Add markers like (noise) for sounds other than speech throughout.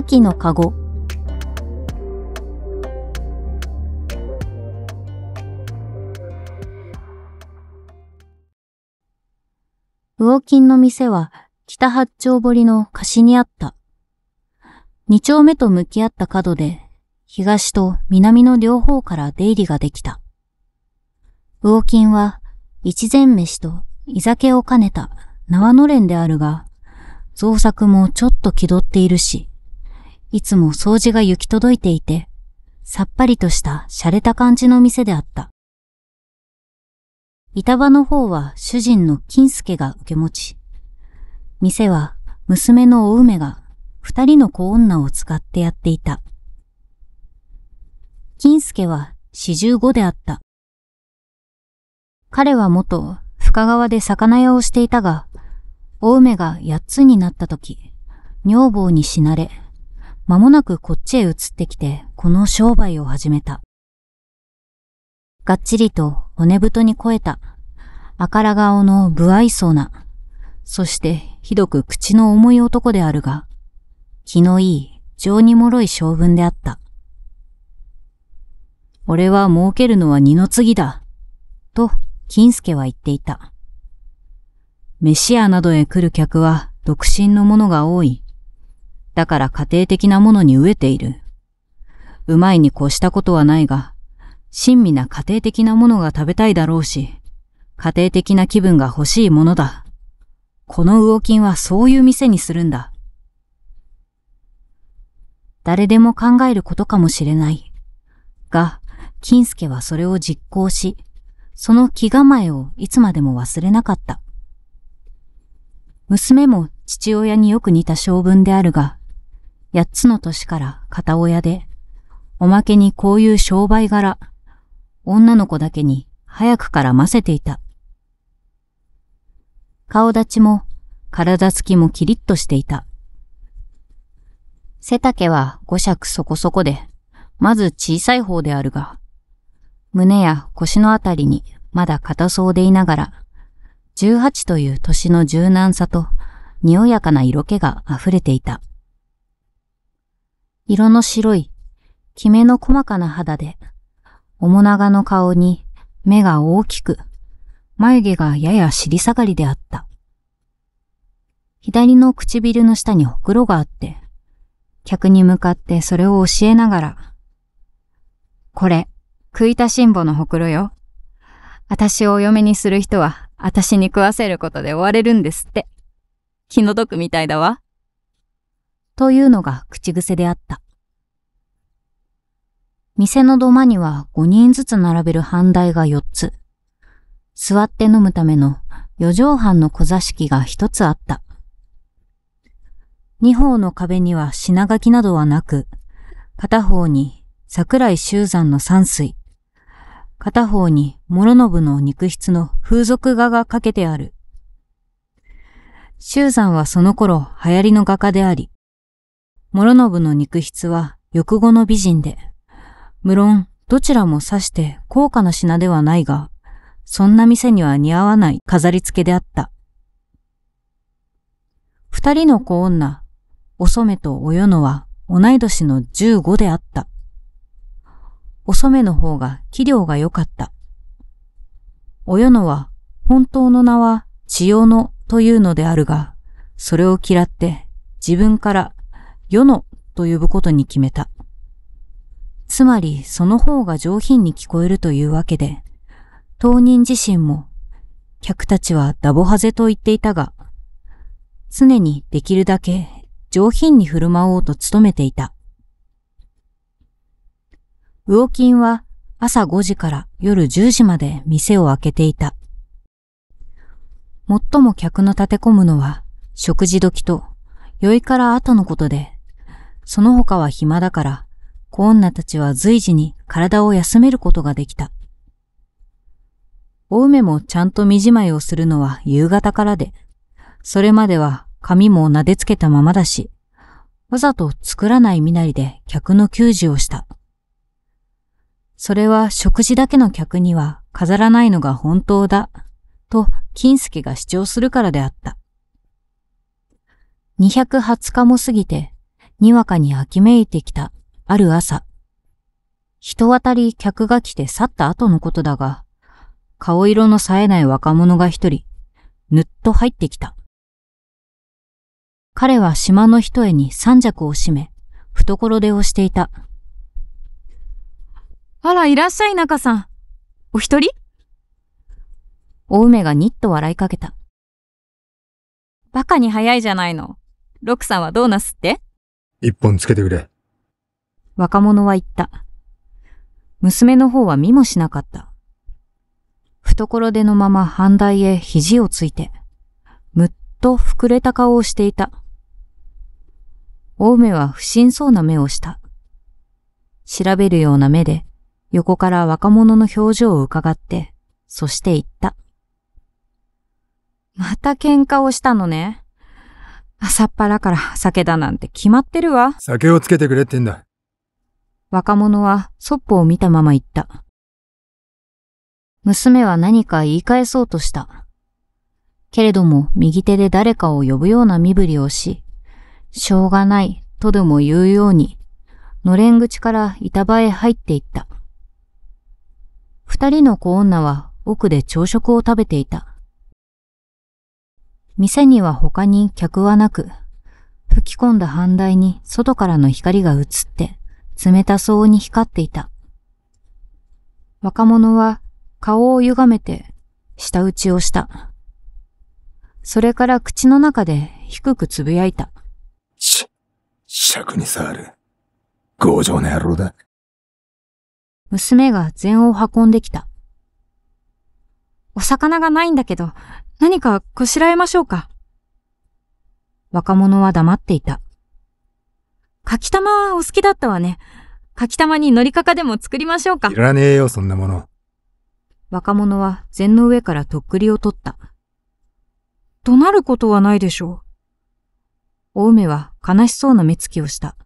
秋のかご魚金の店は北八丁堀の貸しにあった。二丁目と向き合った角で、東と南の両方から出入りができた。魚金は、一膳飯と居酒を兼ねた縄のれんであるが、造作もちょっと気取っているし、いつも掃除が行き届いていて、さっぱりとした洒落た感じの店であった。板場の方は主人の金助が受け持ち、店は娘のお梅が二人の子女を使ってやっていた。金助は四十五であった。彼は元深川で魚屋をしていたが、お梅が八つになった時、女房に死なれ、間もなくこっちへ移ってきて、この商売を始めた。がっちりと骨太に肥えた、赤ら顔の不愛想な、そしてひどく口の重い男であるが、気のいい、情に脆い性分であった。俺は儲けるのは二の次だ、と金助は言っていた。飯屋などへ来る客は独身の者が多い。だから家庭的なものに飢えている。うまいに越したことはないが、親身な家庭的なものが食べたいだろうし、家庭的な気分が欲しいものだ。この魚金はそういう店にするんだ。誰でも考えることかもしれない。が、金助はそれを実行し、その気構えをいつまでも忘れなかった。娘も父親によく似た性分であるが、8つの年から片親で、おまけにこういう商売柄、女の子だけに早くからませていた。顔立ちも体つきもキリッとしていた。背丈は五尺そこそこで、まず小さい方であるが、胸や腰のあたりにまだ硬そうでいながら、18という年の柔軟さと、におやかな色気が溢れていた。色の白い、きめの細かな肌で、おもながの顔に目が大きく、眉毛がやや尻下がりであった。左の唇の下にほくろがあって、客に向かってそれを教えながら、これ、食いたしんぼのほくろよ。私をお嫁にする人は、私に食わせることで終われるんですって。気の毒みたいだわ。というのが口癖であった。店の土間には5人ずつ並べる半台が4つ。座って飲むための4畳半の小座敷が1つあった。2方の壁には品書きなどはなく、片方に桜井修山の山水、片方に諸信の肉筆の風俗画が掛けてある。修山はその頃流行りの画家であり、諸信の肉筆は欲語の美人で、無論どちらも指して高価な品ではないが、そんな店には似合わない飾り付けであった。二人の子女、お染とおよのは同い年の15であった。お染の方が器量が良かった。およのは本当の名は千代野というのであるが、それを嫌って自分から世のと呼ぶことに決めた。つまりその方が上品に聞こえるというわけで、当人自身も、客たちはダボハゼと言っていたが、常にできるだけ上品に振る舞おうと努めていた。キンは朝5時から夜10時まで店を開けていた。最も客の立て込むのは食事時と酔いから後のことで、その他は暇だから、子女たちは随時に体を休めることができた。お梅もちゃんと身じまいをするのは夕方からで、それまでは髪も撫でつけたままだし、わざと作らない身なりで客の給仕をした。それは食事だけの客には飾らないのが本当だ、と金助が主張するからであった。2二0日も過ぎてにわかに秋めいてきた、ある朝。人当たり客が来て去った後のことだが、顔色の冴えない若者が一人、ぬっと入ってきた。彼は島の一重に三尺を締め、懐出をしていた。あら、いらっしゃい、中さん。お一人お梅がにっと笑いかけた。バカに早いじゃないの。六さんはドーナスって一本つけてくれ。若者は言った。娘の方は見もしなかった。懐手のまま半台へ肘をついて、むっと膨れた顔をしていた。大梅は不審そうな目をした。調べるような目で、横から若者の表情を伺って、そして言った。また喧嘩をしたのね。朝っぱらから酒だなんて決まってるわ。酒をつけてくれってんだ。若者はそっぽを見たまま言った。娘は何か言い返そうとした。けれども右手で誰かを呼ぶような身振りをし、しょうがないとでも言うように、のれん口から板場へ入っていった。二人の子女は奥で朝食を食べていた。店には他に客はなく、吹き込んだ反対に外からの光が映って、冷たそうに光っていた。若者は顔を歪めて舌打ちをした。それから口の中で低くつぶやいた。し、尺に触る。強情な野郎だ。娘が禅を運んできた。お魚がないんだけど、何かこしらえましょうか。若者は黙っていた。かきたまはお好きだったわね。かきたまに乗りかかでも作りましょうか。いらねえよ、そんなもの。若者は禅の上からとっくりを取った。怒鳴ることはないでしょう。大梅は悲しそうな目つきをした。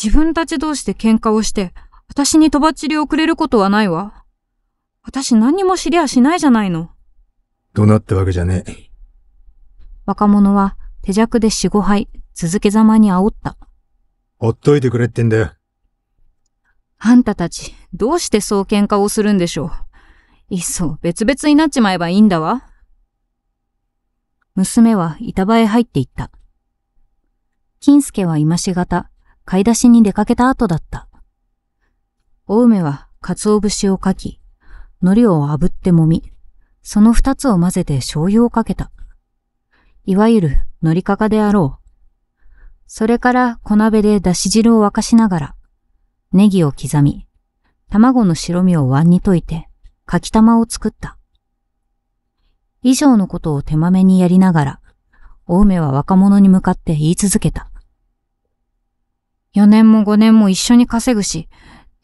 自分たち同士で喧嘩をして、私にとばっちりをくれることはないわ。私何も知りゃしないじゃないの。怒鳴ったわけじゃねえ。若者は手酌で四五杯続けざまに煽った。ほっといてくれってんだよ。あんたたち、どうしてそう喧嘩をするんでしょう。いっそ別々になっちまえばいいんだわ。娘は板場へ入っていった。金助は今しがた、買い出しに出かけた後だった。お梅は鰹節をかき、海苔を炙ってもみ、その二つを混ぜて醤油をかけた。いわゆるのりかかであろう。それから小鍋でだし汁を沸かしながら、ネギを刻み、卵の白身を碗に溶いて、かき玉を作った。以上のことを手まめにやりながら、青梅は若者に向かって言い続けた。4年も5年も一緒に稼ぐし、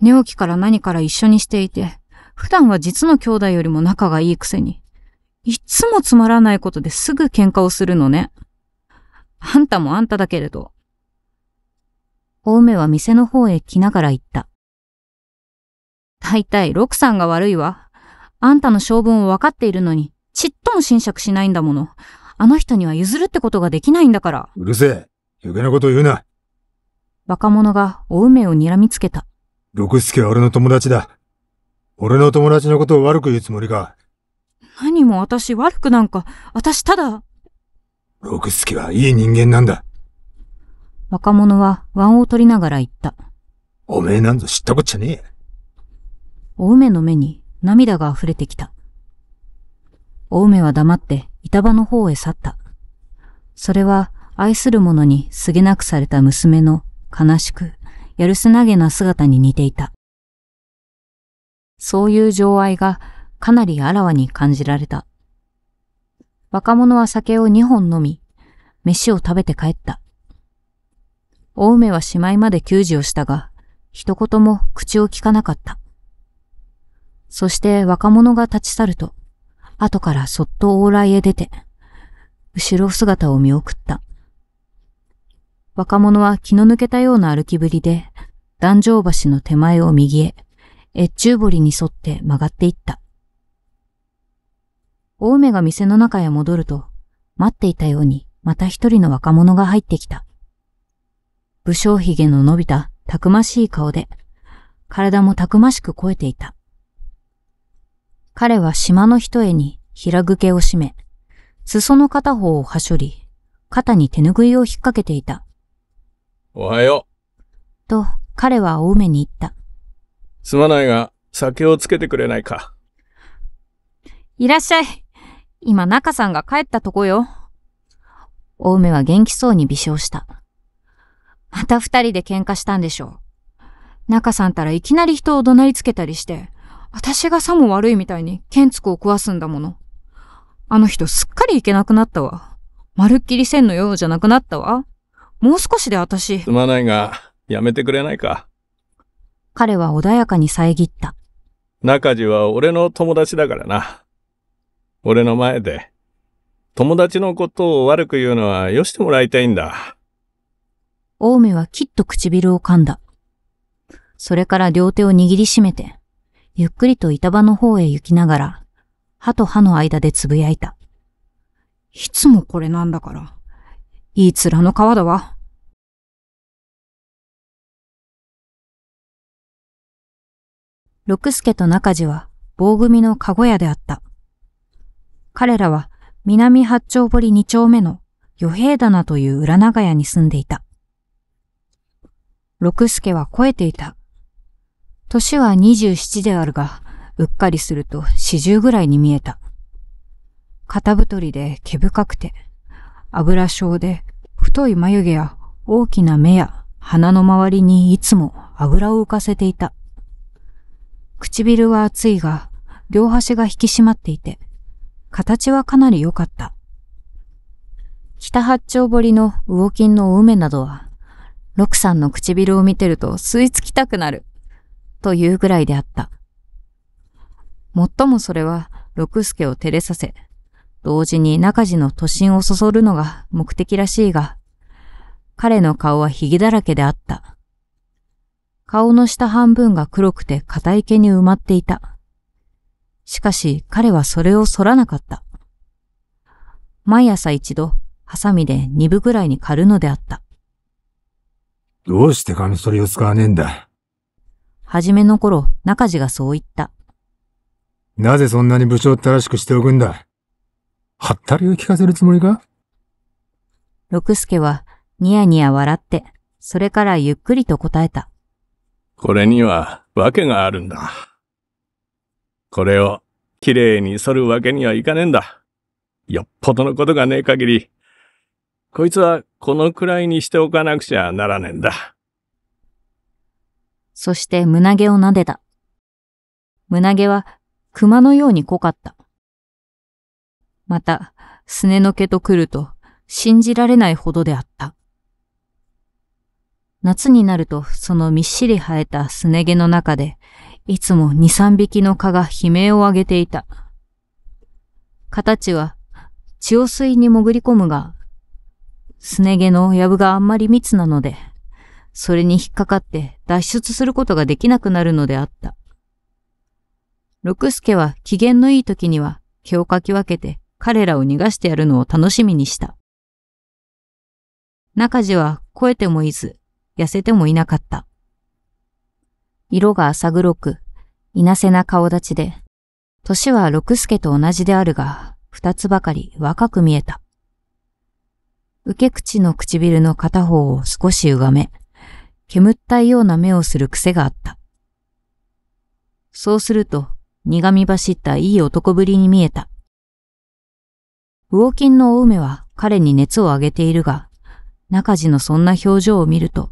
寝起きから何から一緒にしていて、普段は実の兄弟よりも仲がいいくせに、いつもつまらないことですぐ喧嘩をするのね。あんたもあんただけれど。大梅は店の方へ来ながら言った。大体、六さんが悪いわ。あんたの性分を分かっているのに、ちっとも侵釈しないんだもの。あの人には譲るってことができないんだから。うるせえ。余計なこと言うな。若者がお梅を睨みつけた。六助は俺の友達だ。俺の友達のことを悪く言うつもりか。何も私悪くなんか、私ただ。六助はいい人間なんだ。若者は腕を取りながら言った。おめえなんぞ知ったこっちゃねえ。お梅の目に涙が溢れてきた。お梅は黙って板場の方へ去った。それは愛する者にすげなくされた娘の悲しく、やるすなげな姿に似ていた。そういう情愛がかなりあらわに感じられた。若者は酒を2本飲み、飯を食べて帰った。大梅はしまいまで給仕をしたが、一言も口を聞かなかった。そして若者が立ち去ると、後からそっと往来へ出て、後ろ姿を見送った。若者は気の抜けたような歩きぶりで、壇上橋の手前を右へ、越中堀に沿って曲がっていった。大梅が店の中へ戻ると、待っていたようにまた一人の若者が入ってきた。武将髭の伸びたたくましい顔で、体もたくましく肥えていた。彼は島の一重に平ぐけを締め、裾の片方をはしょり、肩に手ぬぐいを引っ掛けていた。おはよう。と、彼は青梅に言った。すまないが、酒をつけてくれないか。いらっしゃい。今、中さんが帰ったとこよ。大梅は元気そうに微笑した。また二人で喧嘩したんでしょう。中さんたらいきなり人を怒鳴りつけたりして、私がさも悪いみたいに剣つくを食わすんだもの。あの人すっかり行けなくなったわ。まるっきり線のようじゃなくなったわ。もう少しで私。すまないが、やめてくれないか。彼は穏やかに遮った。中地は俺の友達だからな。俺の前で、友達のことを悪く言うのはよしてもらいたいんだ。青梅はきっと唇を噛んだ。それから両手を握りしめて、ゆっくりと板場の方へ行きながら、歯と歯の間でつぶやいた。いつもこれなんだから。いい面の皮だわ。六助と中地は棒組の籠屋であった。彼らは南八丁堀二丁目の与兵棚という裏長屋に住んでいた。六助は肥えていた。年は二十七であるが、うっかりすると四十ぐらいに見えた。肩太りで毛深くて、油症で太い眉毛や大きな目や鼻の周りにいつも油を浮かせていた。唇は熱いが、両端が引き締まっていて、形はかなり良かった。北八丁堀の魚金の梅などは、六さんの唇を見てると吸い付きたくなる、というぐらいであった。もっともそれは六助を照れさせ、同時に中地の都心をそそるのが目的らしいが、彼の顔はゲだらけであった。顔の下半分が黒くて硬い毛に埋まっていた。しかし彼はそれを剃らなかった。毎朝一度、ハサミで二分ぐらいに刈るのであった。どうしてカミソリを使わねえんだはじめの頃、中地がそう言った。なぜそんなに部長ったらしくしておくんだはったりを聞かせるつもりか六助は、ニヤニヤ笑って、それからゆっくりと答えた。これには訳があるんだ。これをきれいに剃るわけにはいかねえんだ。よっぽどのことがねえ限り、こいつはこのくらいにしておかなくちゃならねえんだ。そして胸毛を撫でた。胸毛は熊のように濃かった。また、すねの毛と来ると信じられないほどであった。夏になるとそのみっしり生えたすね毛の中で、いつも二三匹の蚊が悲鳴を上げていた。蚊たちは血を水に潜り込むが、すね毛のやぶがあんまり密なので、それに引っかかって脱出することができなくなるのであった。六助は機嫌のいい時には毛をかき分けて彼らを逃がしてやるのを楽しみにした。中地は肥えてもいず、痩せてもいなかった。色が浅黒く、いなせな顔立ちで、歳は六助と同じであるが、二つばかり若く見えた。受け口の唇の片方を少し歪め、煙ったような目をする癖があった。そうすると、苦み走ったいい男ぶりに見えた。ウォーキンのお梅は彼に熱をあげているが、中地のそんな表情を見ると、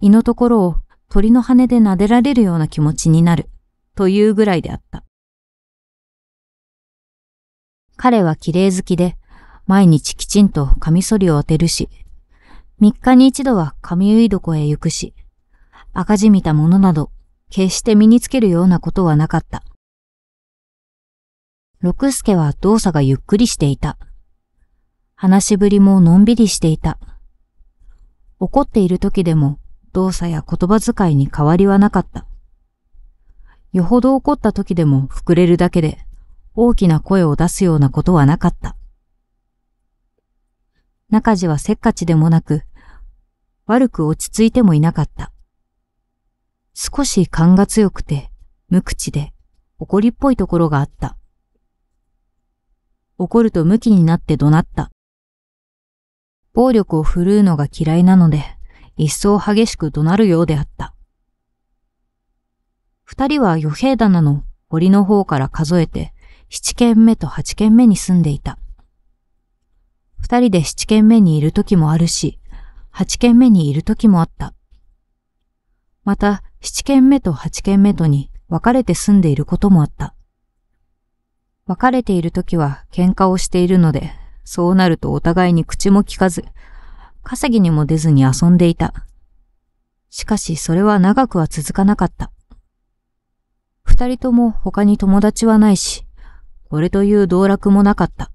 胃のところを鳥の羽で撫でられるような気持ちになる、というぐらいであった。彼は綺麗好きで、毎日きちんとカミソリを当てるし、3日に一度は髪結い床へ行くし、赤じみたものなど、決して身につけるようなことはなかった。六助は動作がゆっくりしていた。話しぶりものんびりしていた。怒っている時でも動作や言葉遣いに変わりはなかった。よほど怒った時でも膨れるだけで大きな声を出すようなことはなかった。中地はせっかちでもなく、悪く落ち着いてもいなかった。少し勘が強くて、無口で、怒りっぽいところがあった。怒ると無気になって怒鳴った。暴力を振るうのが嫌いなので、一層激しく怒鳴るようであった。二人は余兵棚の堀の方から数えて、七軒目と八軒目に住んでいた。二人で七軒目にいる時もあるし、八軒目にいる時もあった。また、七軒目と八軒目とに別れて住んでいることもあった。別れている時は喧嘩をしているので、そうなるとお互いに口も聞かず、稼ぎにも出ずに遊んでいた。しかしそれは長くは続かなかった。二人とも他に友達はないし、俺という道楽もなかった。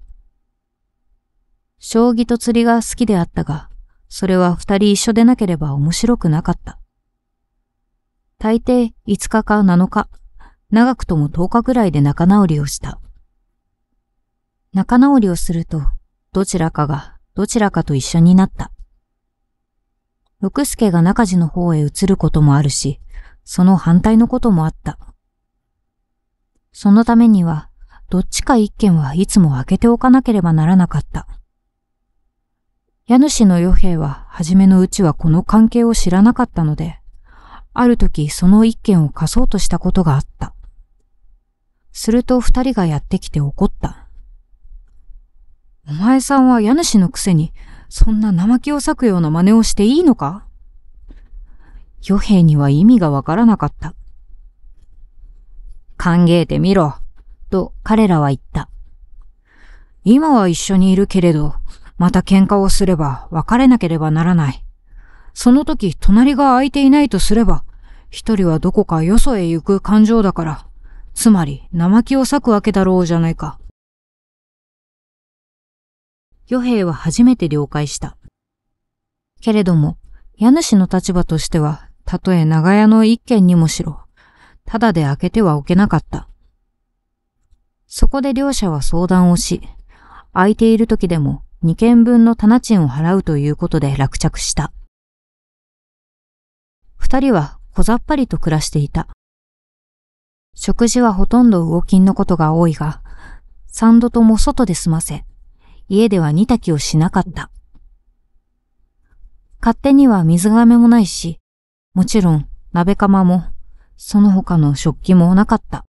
将棋と釣りが好きであったが、それは二人一緒でなければ面白くなかった。大抵5日か7日、長くとも10日ぐらいで仲直りをした。仲直りをすると、どちらかがどちらかと一緒になった。六助が中地の方へ移ることもあるし、その反対のこともあった。そのためには、どっちか一軒はいつも開けておかなければならなかった。家主の与兵衛は、初めのうちはこの関係を知らなかったので、ある時その一軒を貸そうとしたことがあった。すると二人がやってきて怒った。お前さんは家主のくせにそんな生木を裂くような真似をしていいのか与兵には意味がわからなかった。歓迎てみろ、と彼らは言った。今は一緒にいるけれど、また喧嘩をすれば別れなければならない。その時隣が空いていないとすれば、一人はどこかよそへ行く感情だから、つまり生木を裂くわけだろうじゃないか。与兵は初めて了解した。けれども、家主の立場としては、たとえ長屋の一軒にもしろ、ただで開けてはおけなかった。そこで両者は相談をし、空いている時でも2軒分の棚賃を払うということで落着した。二人は小ざっぱりと暮らしていた。食事はほとんどきんのことが多いが、三度とも外で済ませ、家では煮炊きをしなかった。勝手には水がめもないし、もちろん鍋釜も、その他の食器もなかった。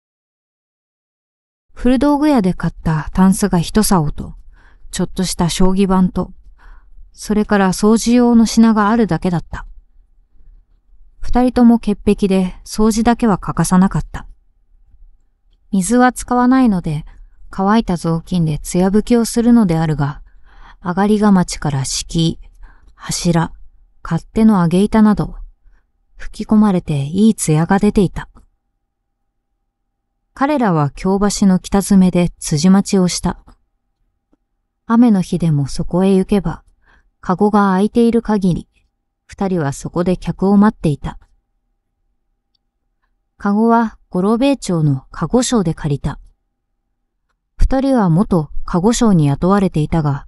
古道具屋で買ったタンスが一竿と、ちょっとした将棋盤と、それから掃除用の品があるだけだった。二人とも潔癖で掃除だけは欠かさなかった。水は使わないので乾いた雑巾で艶拭きをするのであるが、上がりが町から敷居、柱、勝手の上げ板など、吹き込まれていい艶が出ていた。彼らは京橋の北詰めで辻待ちをした。雨の日でもそこへ行けば、カゴが空いている限り、二人はそこで客を待っていた。カゴは五郎兵衛町のカゴ省で借りた。二人は元加護省に雇われていたが、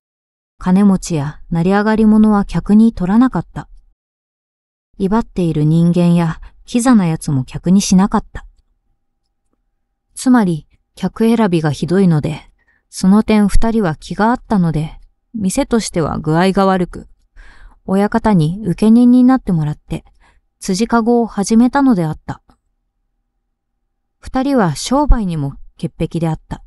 金持ちや成り上がり者は客に取らなかった。威張っている人間やキザな奴も客にしなかった。つまり、客選びがひどいので、その点二人は気があったので、店としては具合が悪く、親方に受け人になってもらって、辻かごを始めたのであった。二人は商売にも潔癖であった。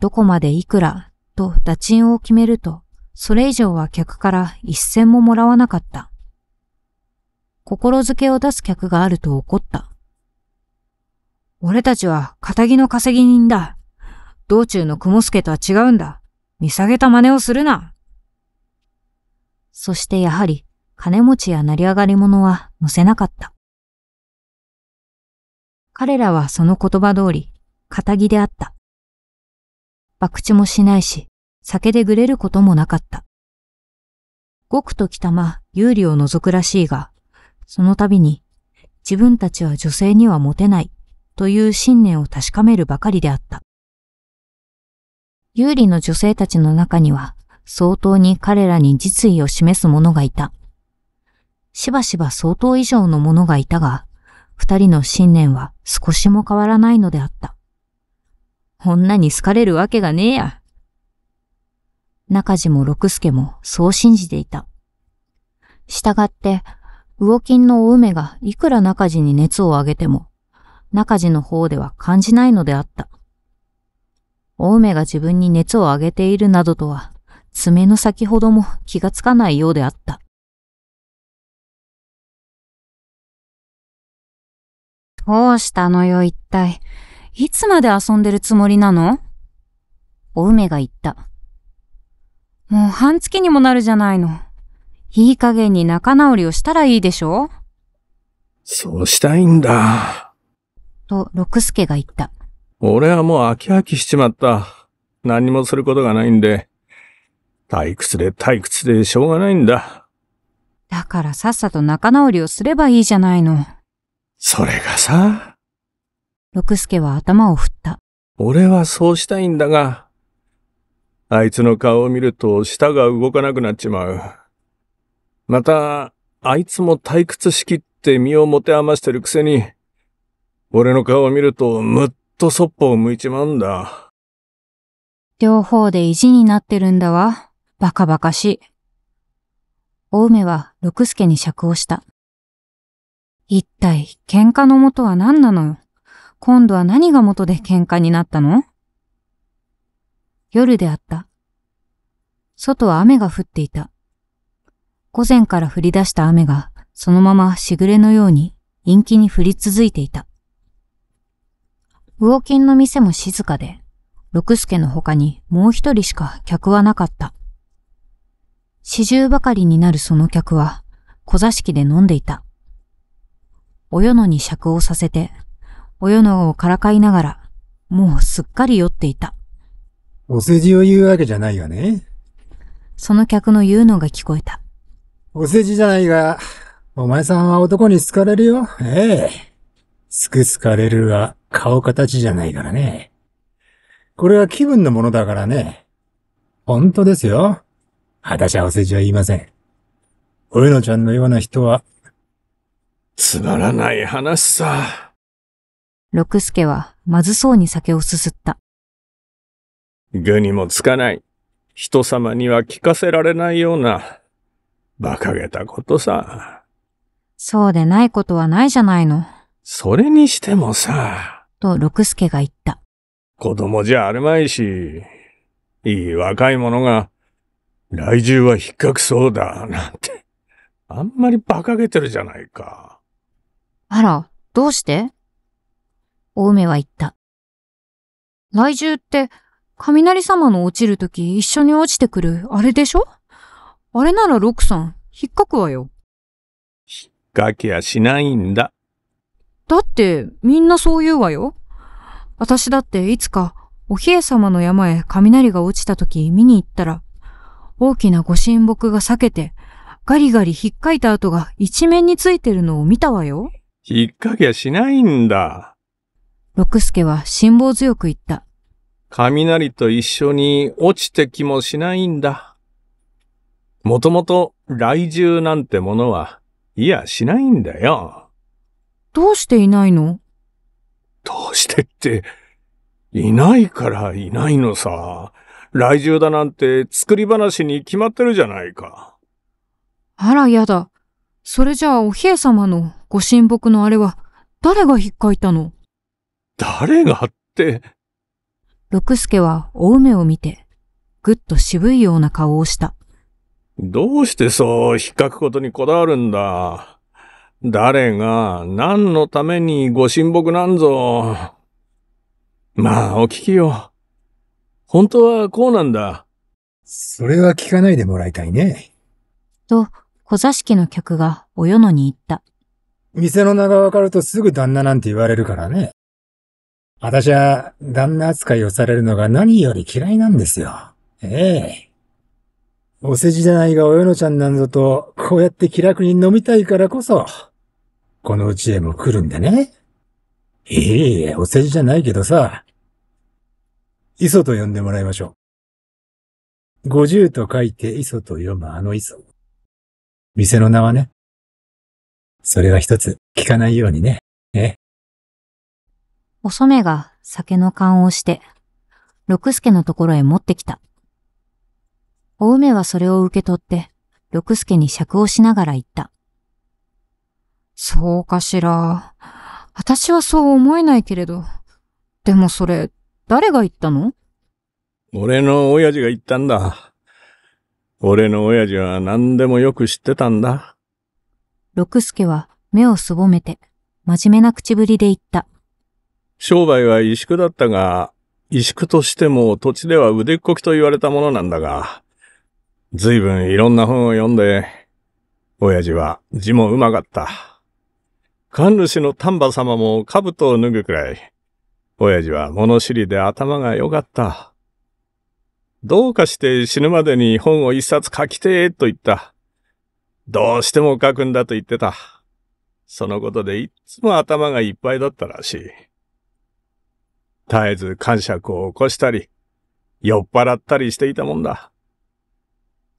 どこまでいくらと打賃を決めると、それ以上は客から一銭ももらわなかった。心づけを出す客があると怒った。俺たちは仇の稼ぎ人だ。道中の雲助とは違うんだ。見下げた真似をするな。そしてやはり、金持ちや成り上がり者は乗せなかった。彼らはその言葉通り、仇であった。博打もしないし、酒でぐれることもなかった。ごくときたま、有利を除くらしいが、その度に、自分たちは女性にはモテない、という信念を確かめるばかりであった。有利の女性たちの中には、相当に彼らに実意を示す者がいた。しばしば相当以上の者がいたが、二人の信念は少しも変わらないのであった。女に好かれるわけがねえや。中地も六助もそう信じていた。従って、魚金のお梅がいくら中地に熱を上げても、中地の方では感じないのであった。お梅が自分に熱を上げているなどとは、爪の先ほども気がつかないようであった。どうしたのよ、一体。いつまで遊んでるつもりなのお梅が言った。もう半月にもなるじゃないの。いい加減に仲直りをしたらいいでしょそうしたいんだ。と、六助が言った。俺はもう飽き飽きしちまった。何もすることがないんで。退屈で退屈でしょうがないんだ。だからさっさと仲直りをすればいいじゃないの。それがさ、六助は頭を振った。俺はそうしたいんだが、あいつの顔を見ると舌が動かなくなっちまう。また、あいつも退屈しきって身を持て余してるくせに、俺の顔を見るとむっとそっぽを向いちまうんだ。両方で意地になってるんだわ。バカバカしい。お梅は六助に釈をした。一体喧嘩の元は何なのよ。今度は何が元で喧嘩になったの夜であった。外は雨が降っていた。午前から降り出した雨が、そのまましぐれのように陰気に降り続いていた。魚金の店も静かで、六助の他にもう一人しか客はなかった。四十ばかりになるその客は、小座敷で飲んでいた。およのに酌をさせて、お世のをからかいながら、もうすっかり酔っていた。お世辞を言うわけじゃないわね。その客の言うのが聞こえた。お世辞じゃないが、お前さんは男に好かれるよ。ええ。すく好かれるは顔形じゃないからね。これは気分のものだからね。本当ですよ。私はお世辞は言いません。およのちゃんのような人は、つまらない話さ。六助はまずそうに酒をすすった。具にもつかない。人様には聞かせられないような、馬鹿げたことさ。そうでないことはないじゃないの。それにしてもさ。と六助が言った。子供じゃあるまいし、いい若い者が、来獣は引っかくそうだ、なんて。あんまり馬鹿げてるじゃないか。あら、どうしてお梅は言った。雷獣って、雷様の落ちるとき一緒に落ちてくる、あれでしょあれなら六さん、引っかくわよ。引っかきはしないんだ。だって、みんなそう言うわよ。私だっていつか、お冷え様の山へ雷が落ちたとき見に行ったら、大きなご神木が裂けて、ガリガリ引っかいた跡が一面についてるのを見たわよ。引っかきゃしないんだ。六助は辛抱強く言った。雷と一緒に落ちて気もしないんだ。もともと雷獣なんてものは、いやしないんだよ。どうしていないのどうしてって、いないからいないのさ。雷獣だなんて作り話に決まってるじゃないか。あらやだ。それじゃあお姫様のご神木のあれは誰が引っかいたの誰がって。六助はお梅を見て、ぐっと渋いような顔をした。どうしてそう、引っかくことにこだわるんだ。誰が、何のためにご神木なんぞ。まあ、お聞きよ。本当はこうなんだ。それは聞かないでもらいたいね。と、小座敷の客がお世のに言った。店の名がわかるとすぐ旦那なんて言われるからね。私は旦那扱いをされるのが何より嫌いなんですよ。ええ。お世辞じゃないがおよのちゃんなんぞと、こうやって気楽に飲みたいからこそ、このうちへも来るんでね。いいえ、お世辞じゃないけどさ、磯と呼んでもらいましょう。五十と書いて磯と読むあの磯。店の名はね。それは一つ聞かないようにね。えお染が酒の勘をして、六助のところへ持ってきた。お梅はそれを受け取って、六助に尺をしながら言った。そうかしら。私はそう思えないけれど。でもそれ、誰が言ったの俺の親父が言ったんだ。俺の親父は何でもよく知ってたんだ。六助は目をすぼめて、真面目な口ぶりで言った。商売は萎縮だったが、萎縮としても土地では腕っこきと言われたものなんだが、随分いろんな本を読んで、親父は字もうまかった。神主の丹波様も兜を脱ぐくらい、親父は物知りで頭が良かった。どうかして死ぬまでに本を一冊書きてえと言った。どうしても書くんだと言ってた。そのことでいっつも頭がいっぱいだったらしい。絶えず感触を起こしたり、酔っ払ったりしていたもんだ。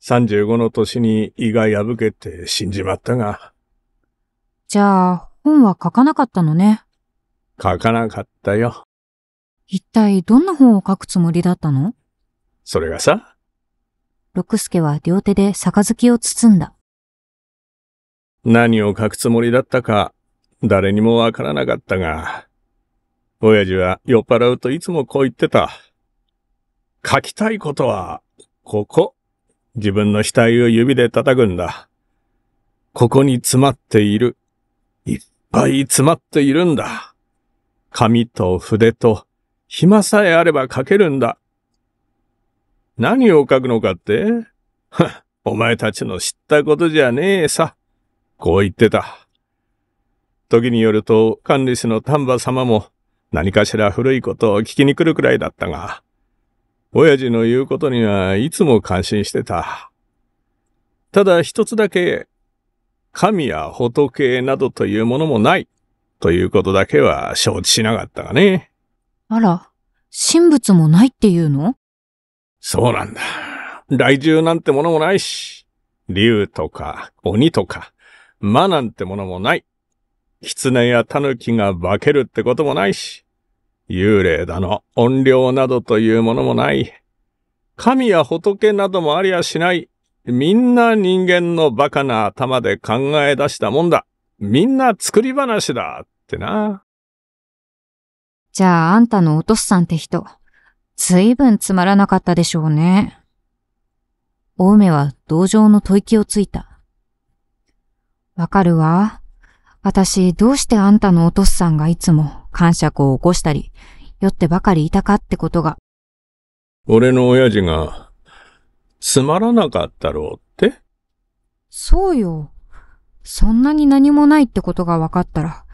35の年に胃が破けて死んじまったが。じゃあ、本は書かなかったのね。書かなかったよ。一体どんな本を書くつもりだったのそれがさ。六助は両手で杯を包んだ。何を書くつもりだったか、誰にもわからなかったが、親父は酔っ払うといつもこう言ってた。書きたいことは、ここ。自分の死体を指で叩くんだ。ここに詰まっている。いっぱい詰まっているんだ。紙と筆と、暇さえあれば書けるんだ。何を書くのかって (laughs) お前たちの知ったことじゃねえさ。こう言ってた。時によると、管理士の丹波様も、何かしら古いことを聞きに来るくらいだったが、親父の言うことにはいつも感心してた。ただ一つだけ、神や仏などというものもないということだけは承知しなかったがね。あら、神仏もないっていうのそうなんだ。雷獣なんてものもないし、竜とか鬼とか魔なんてものもない。狐や狸が化けるってこともないし、幽霊だの、怨霊などというものもない。神や仏などもありゃしない。みんな人間の馬鹿な頭で考え出したもんだ。みんな作り話だってな。じゃああんたのおとさんって人、ずいぶんつまらなかったでしょうね。青梅は同情の吐息をついた。わかるわ。私、どうしてあんたのお父さんがいつも、感触を起こしたり、酔ってばかりいたかってことが。俺の親父が、つまらなかったろうってそうよ。そんなに何もないってことが分かったら、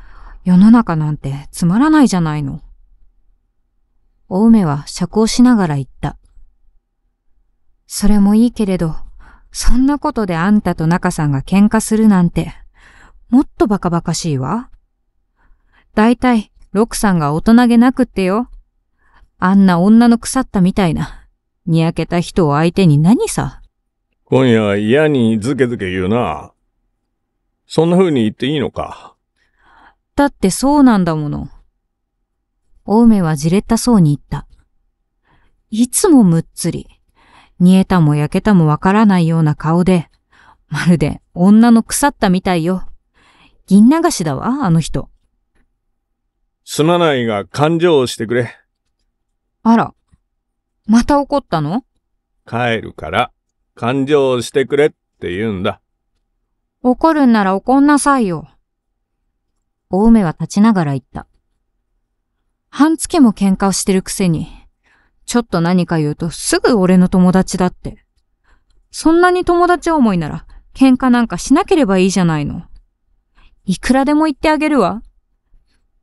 世の中なんてつまらないじゃないの。お梅は釈放しながら言った。それもいいけれど、そんなことであんたと中さんが喧嘩するなんて、もっとバカバカしいわ。だいたい、ロさんが大人げなくってよ。あんな女の腐ったみたいな、にやけた人を相手に何さ。今夜は嫌にズケズケ言うな。そんな風に言っていいのか。だってそうなんだもの。青梅はじれったそうに言った。いつもむっつり、煮えたも焼けたもわからないような顔で、まるで女の腐ったみたいよ。銀流しだわ、あの人。すまないが勘定をしてくれ。あら、また怒ったの帰るから、勘定をしてくれって言うんだ。怒るんなら怒んなさいよ。大梅は立ちながら言った。半月も喧嘩をしてるくせに、ちょっと何か言うとすぐ俺の友達だって。そんなに友達思いなら喧嘩なんかしなければいいじゃないの。いくらでも言ってあげるわ。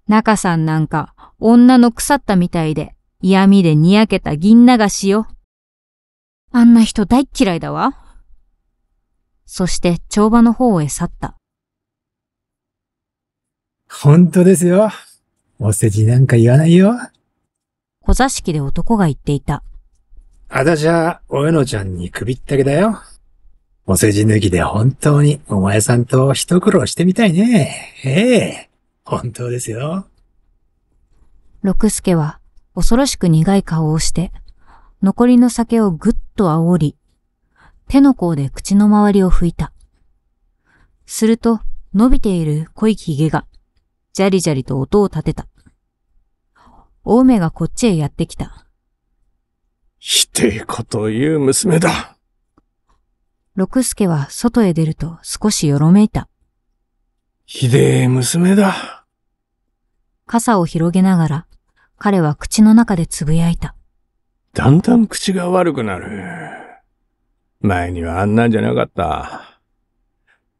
中さんなんか女の腐ったみたいで嫌味でにやけた銀流しよ。あんな人大嫌いだわ。そして帳場の方へ去った。本当ですよ。お世辞なんか言わないよ。小座敷で男が言っていた。あたしは、おのちゃんに首ったけだよ。お世辞抜きで本当にお前さんと一苦労してみたいね。ええ、本当ですよ。六助は恐ろしく苦い顔をして、残りの酒をぐっと煽り、手の甲で口の周りを拭いた。すると、伸びている濃い髭が、じゃりじゃりと音を立てた。青梅がこっちへやってきた。ひてえことを言う娘だ。六助は外へ出ると少しよろめいた。ひでえ娘だ。傘を広げながら、彼は口の中でつぶやいた。だんだん口が悪くなる。前にはあんなんじゃなかった。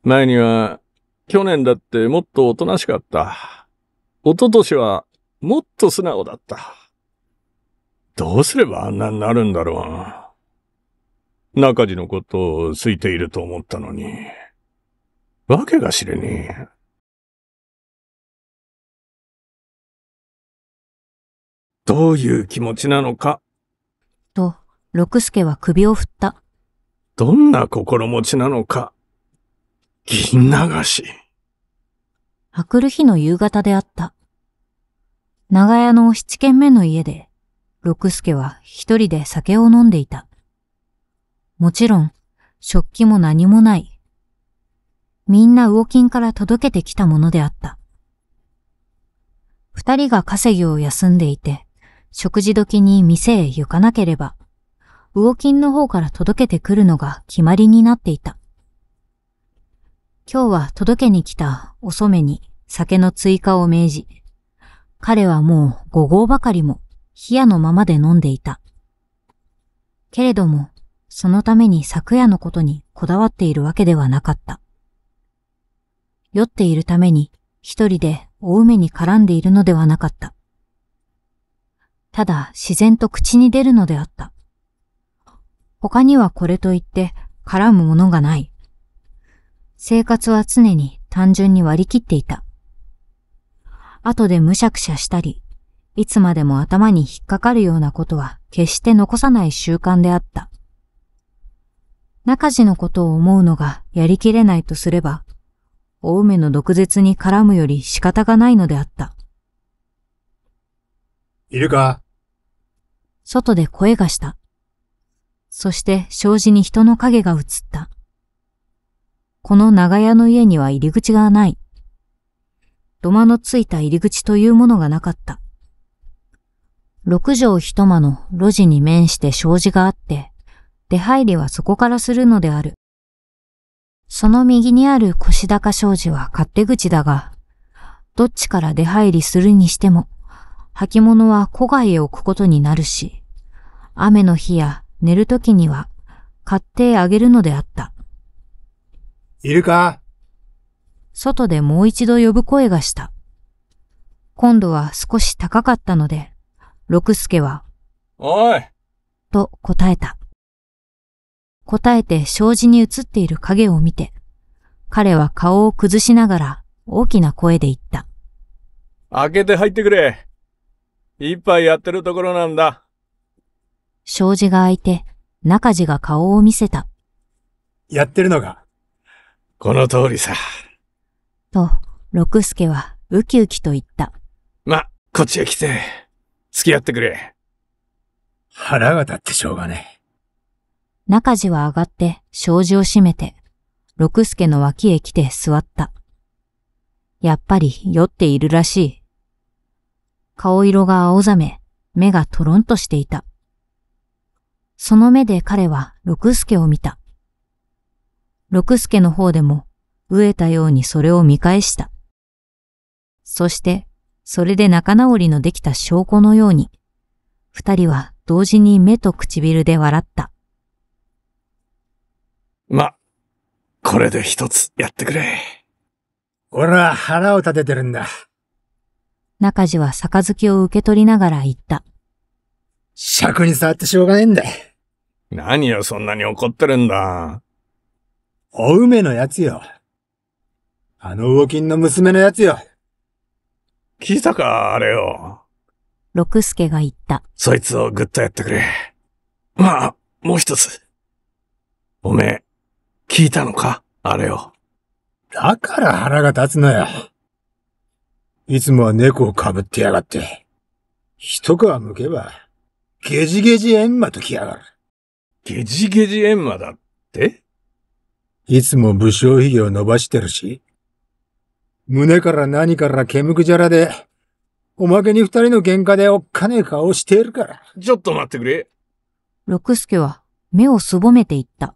前には、去年だってもっとおとなしかった。一昨年はもっと素直だった。どうすればあんなになるんだろう。中地のことを好いていると思ったのに、わけが知れねえ。どういう気持ちなのか。と、六助は首を振った。どんな心持ちなのか。銀流し。明くる日の夕方であった。長屋の七軒目の家で、六助は一人で酒を飲んでいた。もちろん、食器も何もない。みんな魚金から届けてきたものであった。二人が稼ぎを休んでいて、食事時に店へ行かなければ、魚金の方から届けてくるのが決まりになっていた。今日は届けに来た遅めに酒の追加を命じ、彼はもう五合ばかりも冷やのままで飲んでいた。けれども、そのために昨夜のことにこだわっているわけではなかった。酔っているために一人で大梅に絡んでいるのではなかった。ただ自然と口に出るのであった。他にはこれといって絡むものがない。生活は常に単純に割り切っていた。後でむしゃくしゃしたり、いつまでも頭に引っかかるようなことは決して残さない習慣であった。中地のことを思うのがやりきれないとすれば、大梅の毒舌に絡むより仕方がないのであった。いるか外で声がした。そして障子に人の影が映った。この長屋の家には入り口がない。土間のついた入り口というものがなかった。六畳一間の路地に面して障子があって、出入りはそこからするのである。その右にある腰高障子は勝手口だが、どっちから出入りするにしても、履物は古外へ置くことになるし、雨の日や寝る時には買ってあげるのであった。いるか外でもう一度呼ぶ声がした。今度は少し高かったので、六助は、おいと答えた。答えて障子に映っている影を見て、彼は顔を崩しながら大きな声で言った。開けて入ってくれ。一杯やってるところなんだ。障子が開いて、中地が顔を見せた。やってるのが。この通りさ。と、六助はウキウキと言った。ま、こっちへ来て、付き合ってくれ。腹が立ってしょうがねえ。中地は上がって障子を閉めて、六助の脇へ来て座った。やっぱり酔っているらしい。顔色が青ざめ、目がトロンとしていた。その目で彼は六助を見た。六助の方でも、飢えたようにそれを見返した。そして、それで仲直りのできた証拠のように、二人は同時に目と唇で笑った。ま、これで一つやってくれ。俺は腹を立ててるんだ。中地は杯を受け取りながら言った。尺に触ってしょうがねえんだ。何よ、そんなに怒ってるんだ。お梅のやつよ。あの魚金の娘のやつよ。聞いたか、あれよ。六助が言った。そいつをぐっとやってくれ。まあ、もう一つ。おめえ、聞いたのかあれを。だから腹が立つのよ。いつもは猫をかぶってやがって。一皮むけば、ゲジゲジエンマときやがる。ゲジゲジエンマだっていつも武将髭を伸ばしてるし、胸から何から煙くじゃらで、おまけに二人の喧嘩でおっかねえ顔しているから。ちょっと待ってくれ。六助は目をすぼめていった。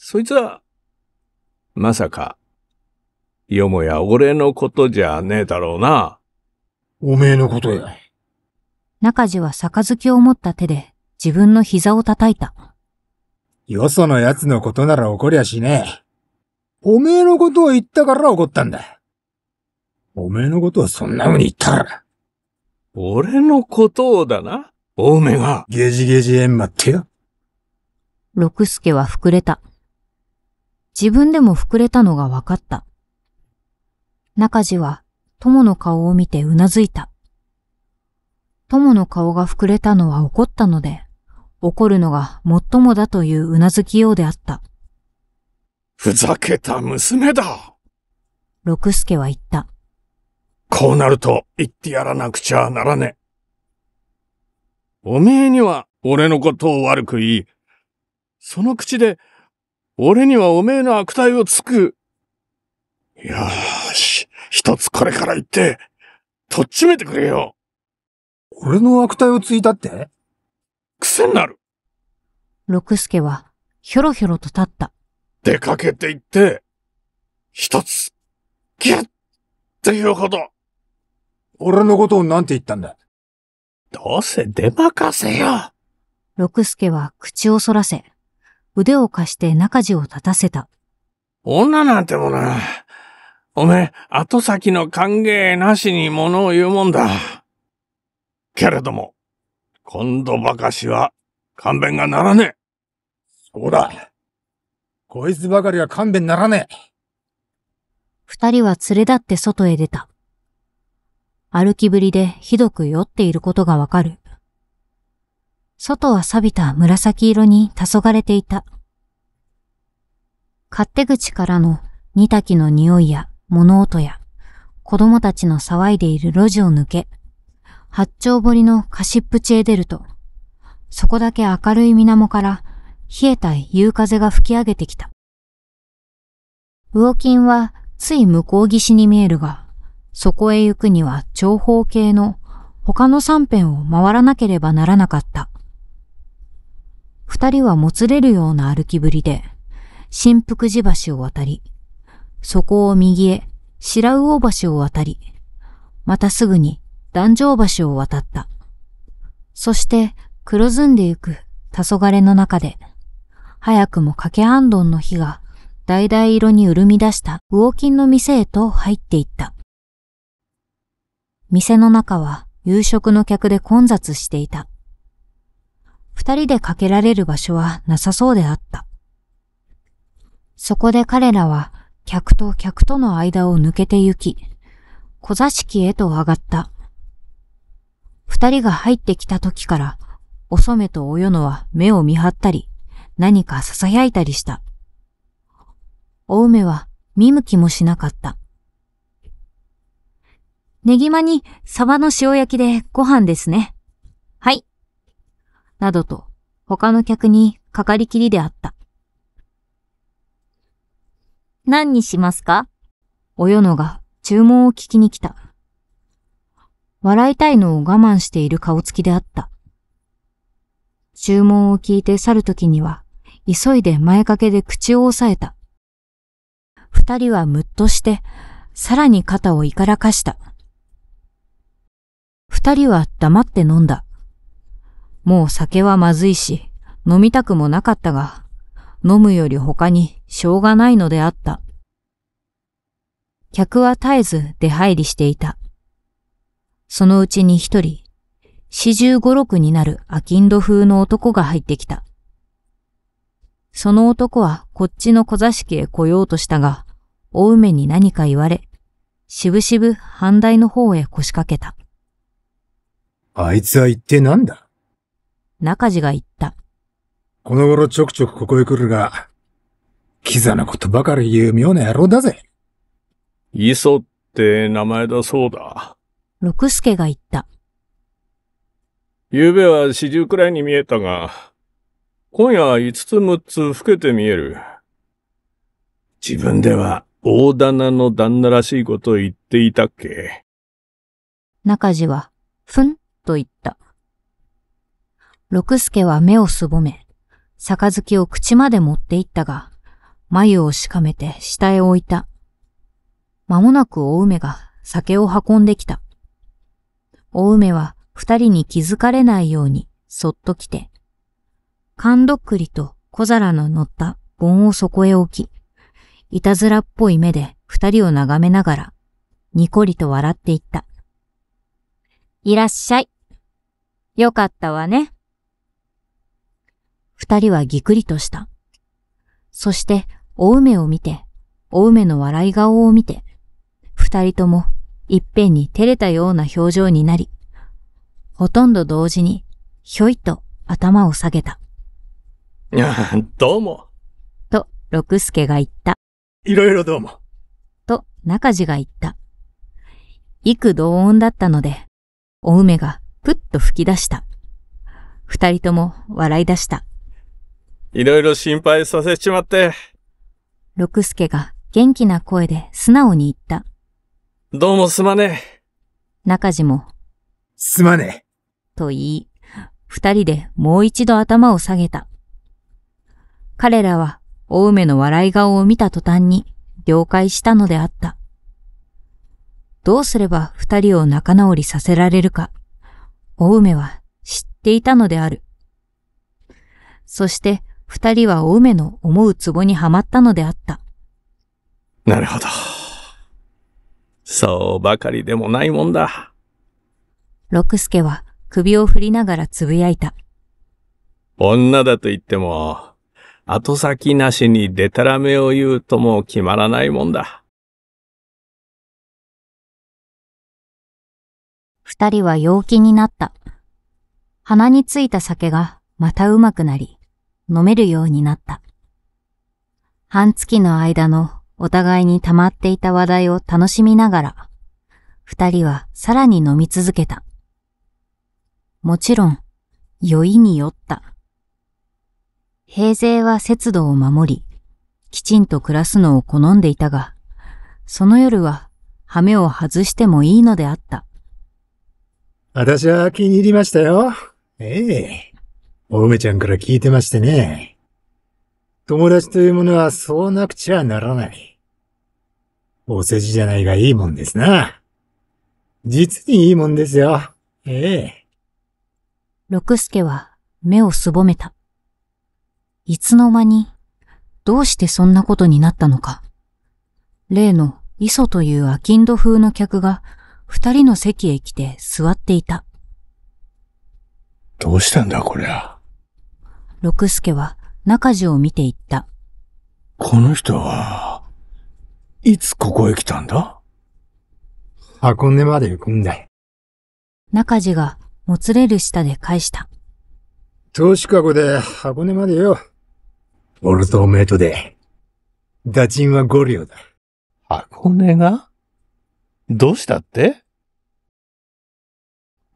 そいつは、まさか、よもや俺のことじゃねえだろうな。おめえのことや。中地は杯を持った手で自分の膝を叩いた。よその奴のことなら怒りゃしねえ。おめえのことを言ったから怒ったんだ。おめえのことはそんな風に言ったから。俺のことをだな、おめが。ゲジゲジエンマってよ。六助は膨れた。自分でも膨れたのが分かった。中地は友の顔を見てうなずいた。友の顔が膨れたのは怒ったので、怒るのが最もだといううなずきようであった。ふざけた娘だ六助は言った。こうなると言ってやらなくちゃならねえ。おめえには俺のことを悪く言い、その口で俺にはおめえの悪態をつく。よーし、一つこれから言って、とっちめてくれよ。俺の悪態をついたって癖になる。六助は、ひょろひょろと立った。出かけて行って、一つ、ギュッっていうほど。俺のことをなんて言ったんだどうせ出任せよ。六助は口をそらせ、腕を貸して中地を立たせた。女なんてもな、おめえ、後先の歓迎なしに物を言うもんだ。けれども、今度ばかしは勘弁がならねえ。そうだ。こいつばかりは勘弁ならねえ。二人は連れ立って外へ出た。歩きぶりでひどく酔っていることがわかる。外は錆びた紫色に黄昏れていた。勝手口からの煮炊きの匂いや物音や子供たちの騒いでいる路地を抜け、八丁堀の貸しっぷへ出ると、そこだけ明るい水面から冷えた夕風が吹き上げてきた。魚金はつい向こう岸に見えるが、そこへ行くには長方形の他の三辺を回らなければならなかった。二人はもつれるような歩きぶりで、新福寺橋を渡り、そこを右へ白魚橋を渡り、またすぐに壇上橋を渡った。そして黒ずんでゆく黄昏の中で、早くも掛け半丼の火が橙色に潤み出した魚金の店へと入っていった。店の中は夕食の客で混雑していた。二人でかけられる場所はなさそうであった。そこで彼らは客と客との間を抜けて行き、小座敷へと上がった。二人が入ってきた時から、お染とおよのは目を見張ったり、何か囁いたりした。お梅は見向きもしなかった。ネギマにサバの塩焼きでご飯ですね。はい。などと他の客にかかりきりであった。何にしますかおよのが注文を聞きに来た。笑いたいのを我慢している顔つきであった。注文を聞いて去るときには、急いで前掛けで口を押さえた。二人はむっとして、さらに肩をいからかした。二人は黙って飲んだ。もう酒はまずいし、飲みたくもなかったが、飲むより他にしょうがないのであった。客は絶えず出入りしていた。そのうちに一人、四十五六になる飽きんど風の男が入ってきた。その男はこっちの小座敷へ来ようとしたが、大梅に何か言われ、しぶしぶ反対の方へ腰掛けた。あいつは一体何だ中地が言った。この頃ちょくちょくここへ来るが、キザなことばかり言う妙な野郎だぜ。磯って名前だそうだ。六助が言った。昨夜は四十くらいに見えたが、今夜は五つ六つ老けて見える。自分では大棚の旦那らしいことを言っていたっけ中地は、ふんと言った。六助は目をすぼめ、杯を口まで持っていったが、眉をしかめて下へ置いた。間もなく大梅が酒を運んできた。大梅は二人に気づかれないようにそっと来て、んどっくりと小皿の乗った盆をそこへ置き、いたずらっぽい目で二人を眺めながら、にこりと笑っていった。いらっしゃい。よかったわね。二人はぎくりとした。そして、お梅を見て、お梅の笑い顔を見て、二人とも、いっぺんに照れたような表情になり、ほとんど同時に、ひょいと頭を下げた。(laughs) どうも。と、六助が言った。いろいろどうも。と、中地が言った。幾同音だったので、お梅がぷっと吹き出した。二人とも笑い出した。いろいろ心配させちまって。六助が元気な声で素直に言った。どうもすまねえ。中地も、すまねえ。と言い、二人でもう一度頭を下げた。彼らは、大梅の笑い顔を見た途端に、了解したのであった。どうすれば二人を仲直りさせられるか、大梅は知っていたのである。そして、二人はお梅の思う壺にはまったのであった。なるほど。そうばかりでもないもんだ。六助は首を振りながらつぶやいた。女だと言っても、後先なしにデタラメを言うとも決まらないもんだ。二人は陽気になった。鼻についた酒がまたうまくなり、飲めるようになった。半月の間のお互いに溜まっていた話題を楽しみながら、二人はさらに飲み続けた。もちろん、酔いに酔った。平勢は節度を守り、きちんと暮らすのを好んでいたが、その夜は、羽目を外してもいいのであった。私は気に入りましたよ。ええ。お梅ちゃんから聞いてましてね。友達というものはそうなくちゃならない。お世辞じゃないがいいもんですな。実にいいもんですよ。ええ。六助は目をすぼめた。いつの間に、どうしてそんなことになったのか。例の磯というアキンド風の客が二人の席へ来て座っていた。どうしたんだこりゃ。六助は中地を見ていった。この人は、いつここへ来たんだ箱根まで行くんだ。中地がもつれる下で返した。投資かごで箱根までよ。俺とおめえとで、打賃は五両だ。箱根がどうしたって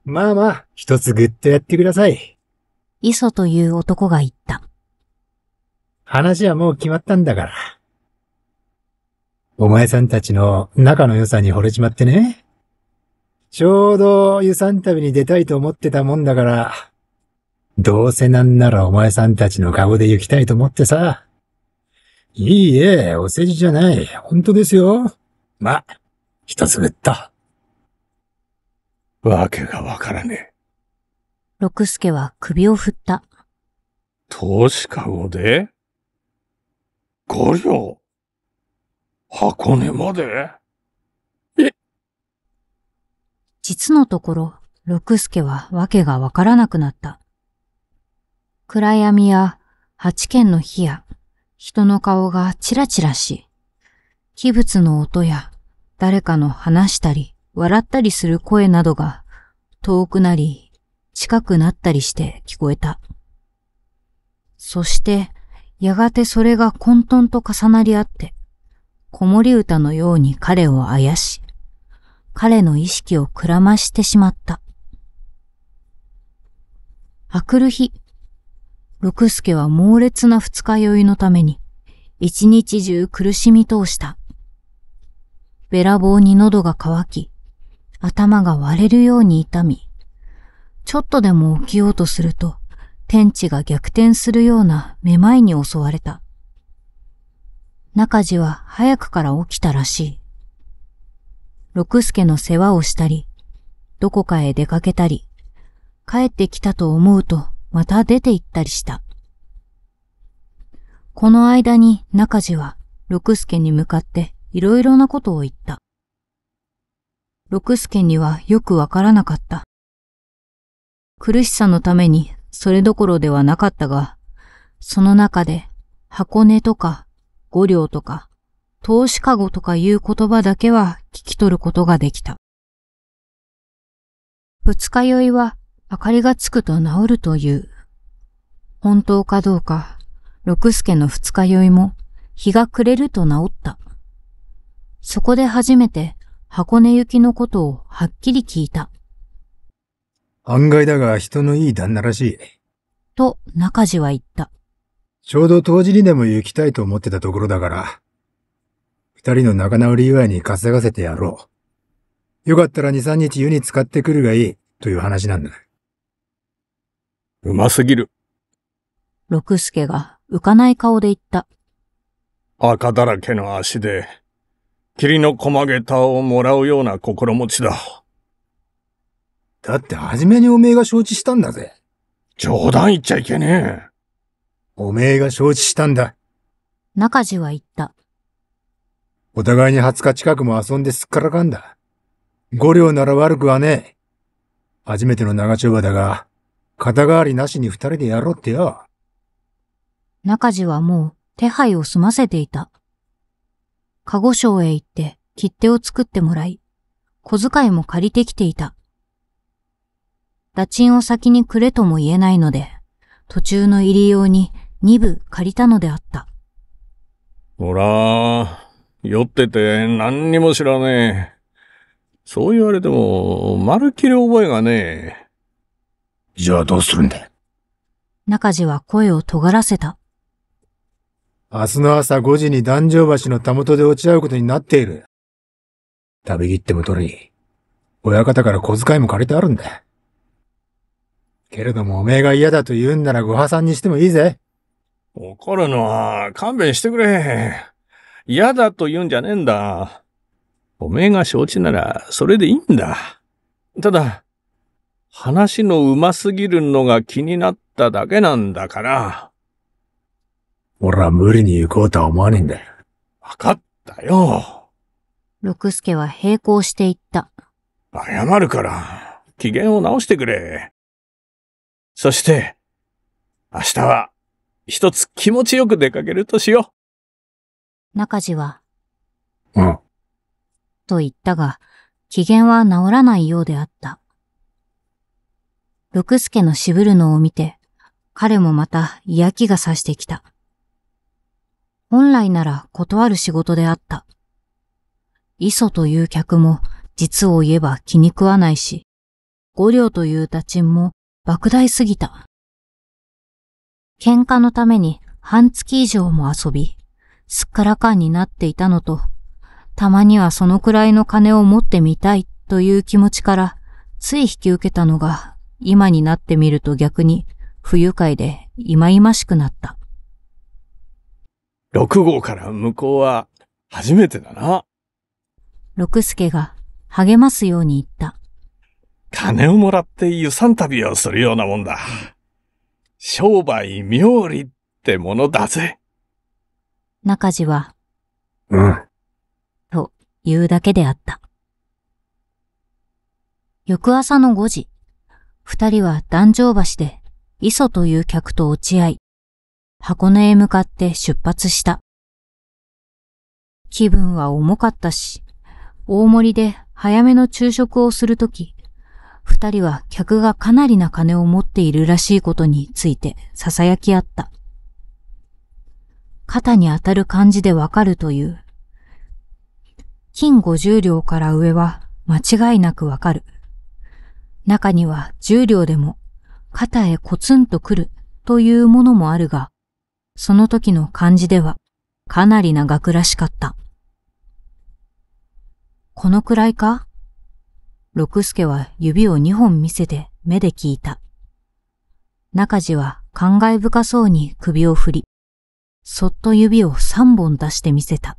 まあまあ、一つぐっとやってください。磯という男が言った。話はもう決まったんだから。お前さんたちの仲の良さに惚れちまってね。ちょうど湯山旅に出たいと思ってたもんだから、どうせなんならお前さんたちの顔で行きたいと思ってさ。いいえ、お世辞じゃない。本当ですよ。ま、一つぶった。わけがわからねえ。六助は首を振った。投資かごで五両箱根までえ実のところ、六助は訳がわからなくなった。暗闇や八軒の火や人の顔がちらちらし、器物の音や誰かの話したり笑ったりする声などが遠くなり近くなったりして聞こえた。そして、やがてそれが混沌と重なり合って、子守歌のように彼をあやし、彼の意識をくらましてしまった。あくる日、六助は猛烈な二日酔いのために、一日中苦しみ通した。べらぼうに喉が渇き、頭が割れるように痛み、ちょっとでも起きようとすると、天地が逆転するようなめまいに襲われた。中地は早くから起きたらしい。六助の世話をしたり、どこかへ出かけたり、帰ってきたと思うとまた出て行ったりした。この間に中地は六助に向かっていろいろなことを言った。六助にはよくわからなかった。苦しさのためにそれどころではなかったが、その中で箱根とか五両とか投資かごとかいう言葉だけは聞き取ることができた。二日酔いは明かりがつくと治るという。本当かどうか、六助の二日酔いも日が暮れると治った。そこで初めて箱根行きのことをはっきり聞いた。案外だが人のいい旦那らしい。と中地は言った。ちょうど当時にでも行きたいと思ってたところだから、二人の仲直り祝いに稼がせてやろう。よかったら二三日湯に使ってくるがいいという話なんだ。うますぎる。六助が浮かない顔で言った。赤だらけの足で、霧の細げたをもらうような心持ちだ。だって初めにおめえが承知したんだぜ。冗談言っちゃいけねえ。おめえが承知したんだ。中地は言った。お互いに20日近くも遊んですっからかんだ。五両なら悪くはねえ。初めての長丁場だが、肩代わりなしに二人でやろうってよ。中地はもう手配を済ませていた。加護省へ行って切手を作ってもらい、小遣いも借りてきていた。打賃を先にくれとも言えないので、途中の入り用に2部借りたのであった。ほら、酔ってて何にも知らねえ。そう言われても、まるっきり覚えがねえ。じゃあどうするんだ中地は声を尖らせた。明日の朝5時に壇上橋のたもとで落ち合うことになっている。旅切っても取り、親方から小遣いも借りてあるんだ。けれどもおめえが嫌だと言うんならご破産にしてもいいぜ。怒るのは勘弁してくれ。嫌だと言うんじゃねえんだ。おめえが承知ならそれでいいんだ。ただ、話のうますぎるのが気になっただけなんだから。俺は無理に行こうとは思わねえんだよ。わかったよ。六助は並行して言った。謝るから、機嫌を直してくれ。そして、明日は、一つ気持ちよく出かけるとしよう。中地は、うん。と言ったが、機嫌は治らないようであった。六助の渋るのを見て、彼もまた嫌気がさしてきた。本来なら断る仕事であった。磯という客も実を言えば気に食わないし、五両という打賃も莫大すぎた。喧嘩のために半月以上も遊び、すっからかんになっていたのと、たまにはそのくらいの金を持ってみたいという気持ちから、つい引き受けたのが、今になってみると逆に、不愉快で忌々しくなった。六号から向こうは、初めてだな。六助が励ますように言った。金をもらって遊山旅をするようなもんだ。商売妙利ってものだぜ。中地は、うん。と言うだけであった。翌朝の5時、二人は壇上橋で、磯という客と落ち合い、箱根へ向かって出発した。気分は重かったし、大盛りで早めの昼食をするとき、二人は客がかなりな金を持っているらしいことについて囁き合った。肩に当たる感じでわかるという。金五十両から上は間違いなくわかる。中には十両でも肩へコツンとくるというものもあるが、その時の感じではかなりな額らしかった。このくらいか六助は指を二本見せて目で聞いた。中地は感慨深そうに首を振り、そっと指を三本出してみせた。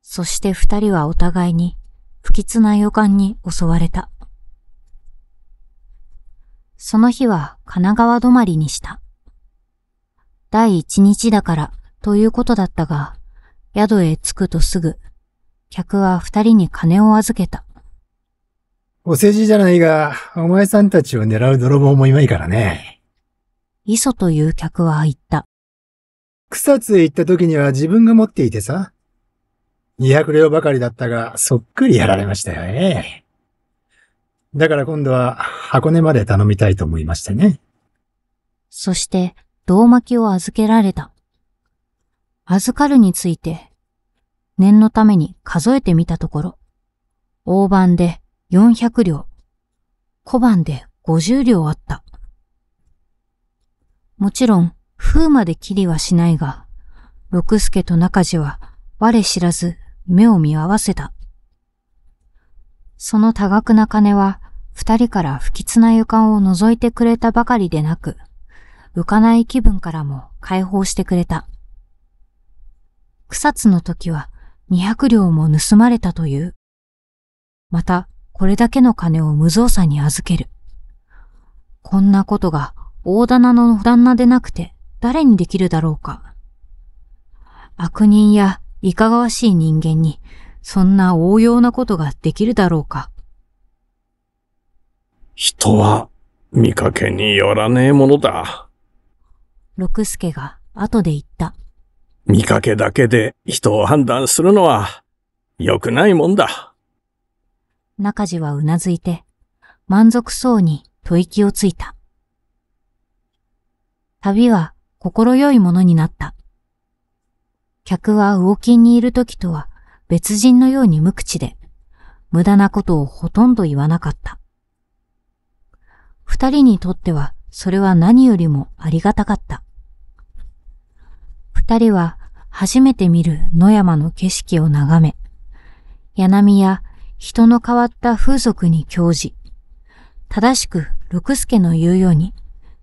そして二人はお互いに不吉な予感に襲われた。その日は神奈川泊まりにした。第一日だからということだったが、宿へ着くとすぐ、客は二人に金を預けた。お世辞じゃないが、お前さんたちを狙う泥棒もいないからね。磯という客は言った。草津へ行った時には自分が持っていてさ。200両ばかりだったが、そっくりやられましたよね。だから今度は箱根まで頼みたいと思いましてね。そして、胴巻きを預けられた。預かるについて、念のために数えてみたところ、大判で400両。小判で50両あった。もちろん、風まで切りはしないが、六助と中地は我知らず目を見合わせた。その多額な金は、二人から不吉な予感を覗いてくれたばかりでなく、浮かない気分からも解放してくれた。草津の時は200両も盗まれたという。また、これだけの金を無造作に預ける。こんなことが大棚の旦那でなくて誰にできるだろうか。悪人やいかがわしい人間にそんな応用なことができるだろうか。人は見かけによらねえものだ。六助が後で言った。見かけだけで人を判断するのは良くないもんだ。中地はうなずいて、満足そうに吐息をついた。旅は心よいものになった。客は魚金にいる時とは別人のように無口で、無駄なことをほとんど言わなかった。二人にとってはそれは何よりもありがたかった。二人は初めて見る野山の景色を眺め、柳や人の変わった風俗に興じ、正しく六助の言うように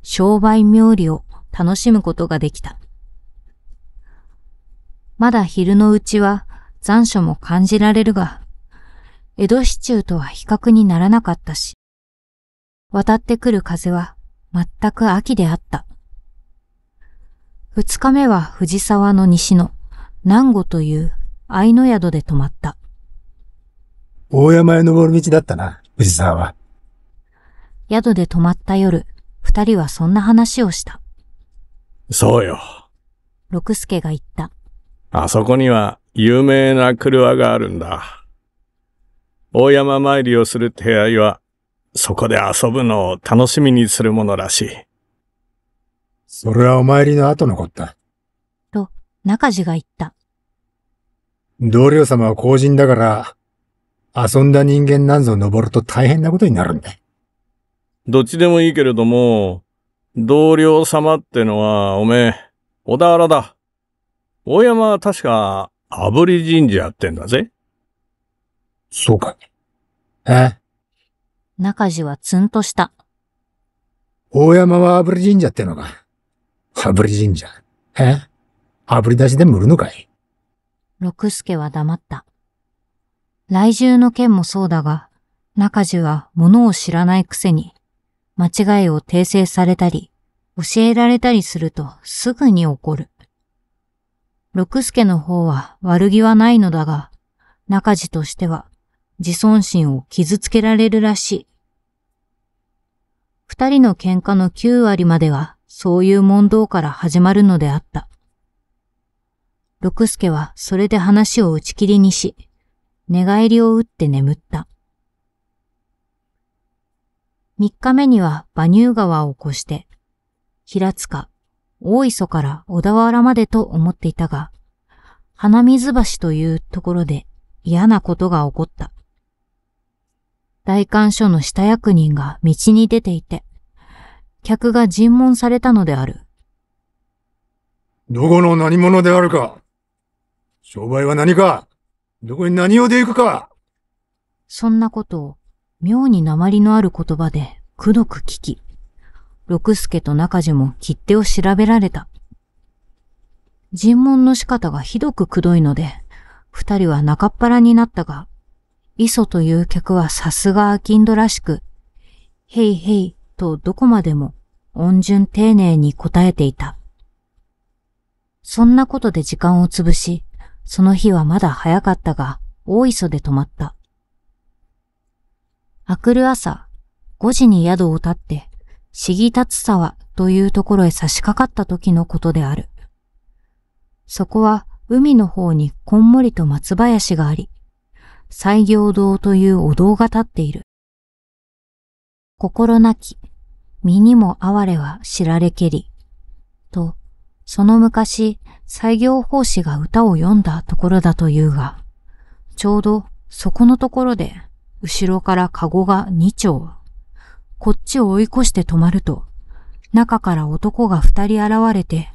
商売冥利を楽しむことができた。まだ昼のうちは残暑も感じられるが、江戸市中とは比較にならなかったし、渡ってくる風は全く秋であった。二日目は藤沢の西の南湖という愛の宿で泊まった。大山へ登る道だったな、藤沢は。宿で泊まった夜、二人はそんな話をした。そうよ。六助が言った。あそこには有名な車があるんだ。大山参りをする手合いは、そこで遊ぶのを楽しみにするものらしい。それはお参りの後のこった。と、中地が言った。同僚様は後人だから、遊んだ人間なんぞ登ると大変なことになるんだ。どっちでもいいけれども、同僚様ってのは、おめえ、小田原だ。大山は確か、炙り神社やってんだぜ。そうかね。え中地はツンとした。大山は炙り神社ってのか。炙り神社。え炙り出しでも売るのかい六助は黙った。来住の件もそうだが、中地は物を知らないくせに、間違いを訂正されたり、教えられたりするとすぐに怒る。六助の方は悪気はないのだが、中地としては自尊心を傷つけられるらしい。二人の喧嘩の9割まではそういう問答から始まるのであった。六助はそれで話を打ち切りにし、寝返りを打って眠った。3日目には馬乳川を越して、平塚、大磯から小田原までと思っていたが、花水橋というところで嫌なことが起こった。大官所の下役人が道に出ていて、客が尋問されたのである。どこの何者であるか商売は何かどこに何用で行くかそんなことを、妙に鉛のある言葉で、くどく聞き、六助と中樹も切手を調べられた。尋問の仕方がひどくくどいので、二人は中っ腹になったが、磯という客はさすがアキンドらしく、へいへいとどこまでも温順丁寧に答えていた。そんなことで時間を潰し、その日はまだ早かったが、大磯で泊まった。明くる朝、5時に宿を立って、市ぎ、立沢というところへ差し掛かった時のことである。そこは海の方にこんもりと松林があり、西行堂というお堂が立っている。心なき、身にも哀れは知られけり、とその昔、採業法師が歌を読んだところだというが、ちょうどそこのところで、後ろからカゴが2丁、こっちを追い越して止まると、中から男が二人現れて、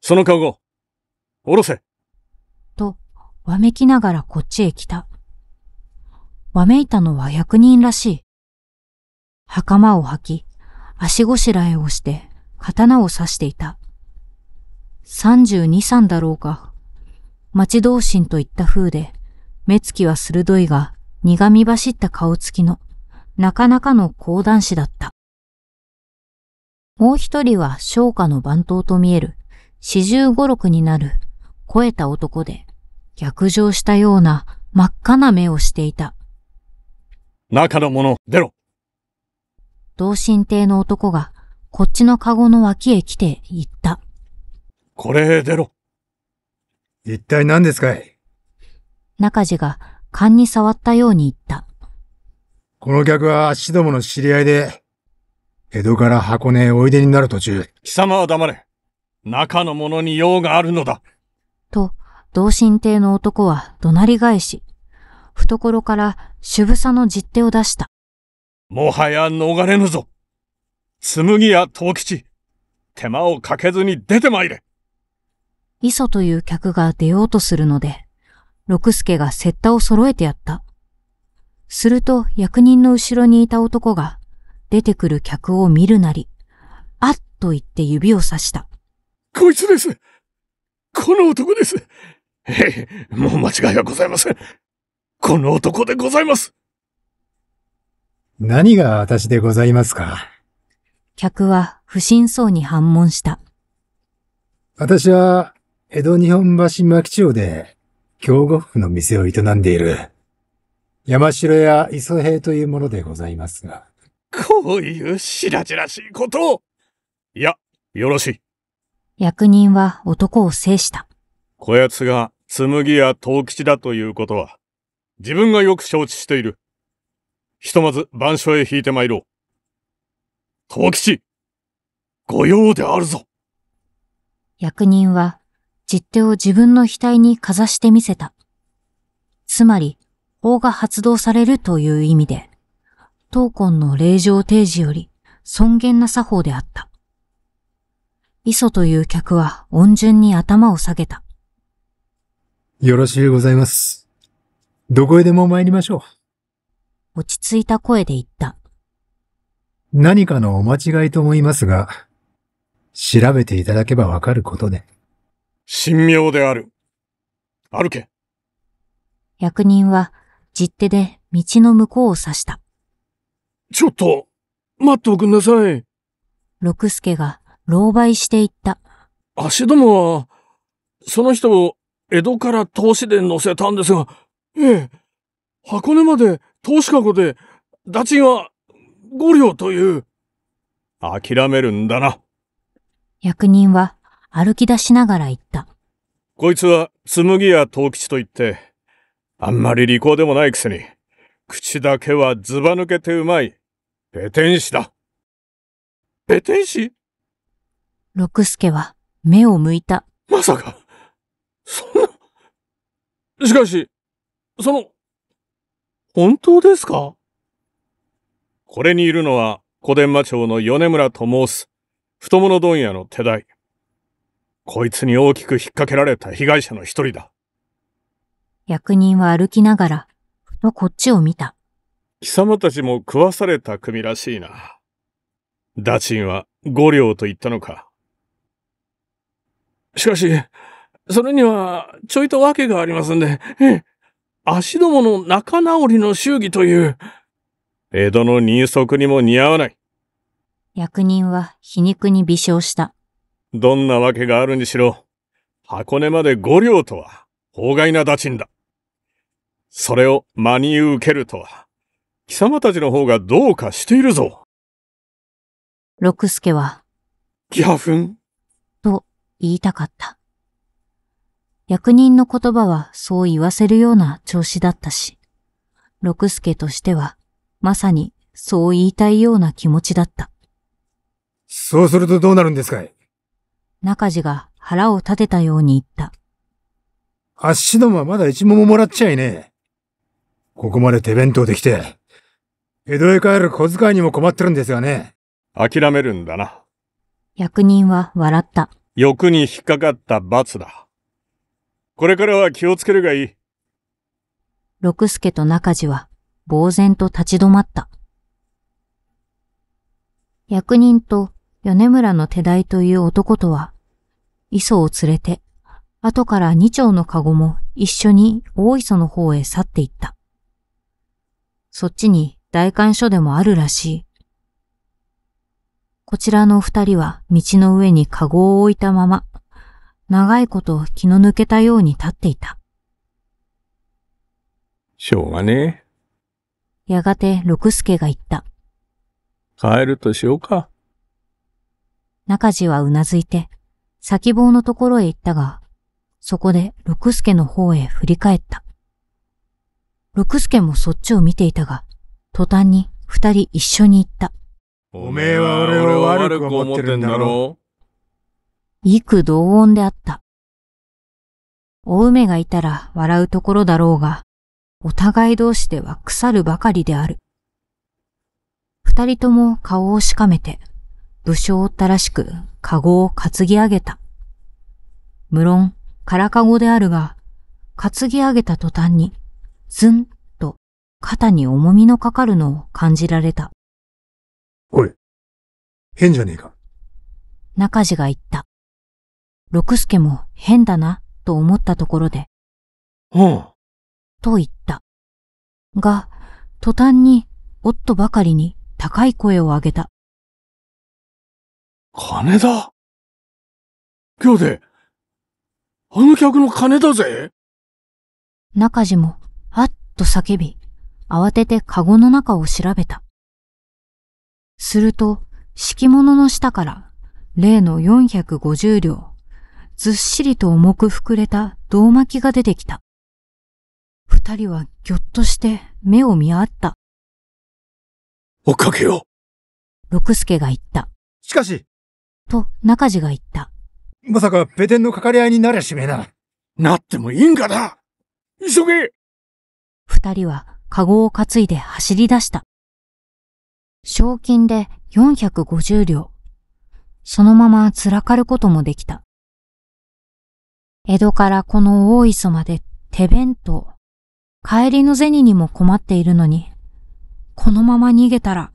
そのカゴ、おろせと、わめきながらこっちへ来た。わめいたのは役人らしい。袴を履き、足ごしらえをして、刀を刺していた。32、三だろうか。待ち同心といった風で、目つきは鋭いが、苦み走った顔つきの、なかなかの講談師だった。もう一人は昇華の番頭と見える、四十五六になる、超えた男で、逆上したような真っ赤な目をしていた。中の者、出ろ同心邸の男が、こっちのカゴの脇へ来て言った。これ出ろ。一体何ですかい中地が勘に触ったように言った。この客は足どもの知り合いで、江戸から箱根へおいでになる途中。貴様は黙れ。中の者に用があるのだ。と、同心邸の男は怒鳴り返し、懐から渋さの実手を出した。もはや逃れぬぞ。紬や藤吉、手間をかけずに出てまいれ。磯という客が出ようとするので、六助がセッタを揃えてやった。すると役人の後ろにいた男が、出てくる客を見るなり、あっと言って指をさした。こいつですこの男ですへえ、もう間違いはございません。この男でございます何が私でございますか客は不審そうに反問した。私は、江戸日本橋牧町で、京呉服の店を営んでいる、山城屋磯平というものでございますが。こういう白々しいことをいや、よろしい。役人は男を制した。こやつが紬や藤吉だということは、自分がよく承知している。ひとまず番所へ引いて参ろう。藤吉、御用であるぞ。役人は実手を自分の額にかざしてみせた。つまり、法が発動されるという意味で、当魂の令状提示より尊厳な作法であった。磯という客は温順に頭を下げた。よろしゅうございます。どこへでも参りましょう。落ち着いた声で言った。何かのお間違いと思いますが、調べていただけばわかることで。神妙である。歩け。役人は、実手で道の向こうを指した。ちょっと、待っておくんなさい。六助が、狼狽していった。足どもは、その人を江戸から投資で乗せたんですが、ええ、箱根まで投資ごで、ダチが五両という。諦めるんだな。役人は歩き出しながら言った。こいつは、紬や藤吉と言って、あんまり利口でもないくせに、口だけはずば抜けてうまい、ペテン師だ。ペテン師六助は目を向いた。まさか、そんな。しかし、その、本当ですかこれにいるのは、小伝馬町の米村と申す、太物問屋の手代。こいつに大きく引っ掛けられた被害者の一人だ。役人は歩きながら、ふとこっちを見た。貴様たちも食わされた組らしいな。ダチンは五両と言ったのか。しかし、それにはちょいと訳がありますんで、足どもの仲直りの祝儀という。江戸の人足にも似合わない。役人は皮肉に微笑した。どんなわけがあるにしろ、箱根まで五両とは、法外な打賃だ。それを真に受けるとは、貴様たちの方がどうかしているぞ。六助は、ギャフンと言いたかった。役人の言葉はそう言わせるような調子だったし、六助としては、まさにそう言いたいような気持ちだった。そうするとどうなるんですかい中地が腹を立てたように言った。あっしどもはまだ一文ももらっちゃいねえ。ここまで手弁当できて、江戸へ帰る小遣いにも困ってるんですがね。諦めるんだな。役人は笑った。欲に引っかかった罰だ。これからは気をつけるがいい。六助と中地は、呆然と立ち止まった。役人と米村の手代という男とは、磯を連れて、後から二丁のカゴも一緒に大磯の方へ去っていった。そっちに代官所でもあるらしい。こちらの二人は道の上にカゴを置いたまま、長いこと気の抜けたように立っていた。しょうがねえ。やがて六助が言った。帰るとしようか。中地はうなずいて、先棒のところへ行ったが、そこで六助の方へ振り返った。六助もそっちを見ていたが、途端に二人一緒に行った。おめえは俺を悪く思ってるんだろ幾同音であった。お梅がいたら笑うところだろうが、お互い同士では腐るばかりである。二人とも顔をしかめて武将ったらしく、カゴを担ぎ上げた。無論、空カゴであるが、担ぎ上げた途端に、ズンと肩に重みのかかるのを感じられた。おい、変じゃねえか。中地が言った。六助も変だな、と思ったところで。うん。と言った。が、途端に、夫ばかりに高い声を上げた。金だ今日で、あの客の金だぜ中地も、あっと叫び、慌ててカゴの中を調べた。すると、敷物の下から、例の450両、ずっしりと重く膨れた銅巻きが出てきた。二人はぎょっとして目を見合った。おっかけよ六助が言った。しかし、と中地が言った。まさか、ペテンのかかり合いになりゃしめえな。なってもいいんかな急げ二人は、カゴを担いで走り出した。賞金で450両。そのままらかることもできた。江戸からこの大磯まで手弁当。帰りの銭にも困っているのに、このまま逃げたら、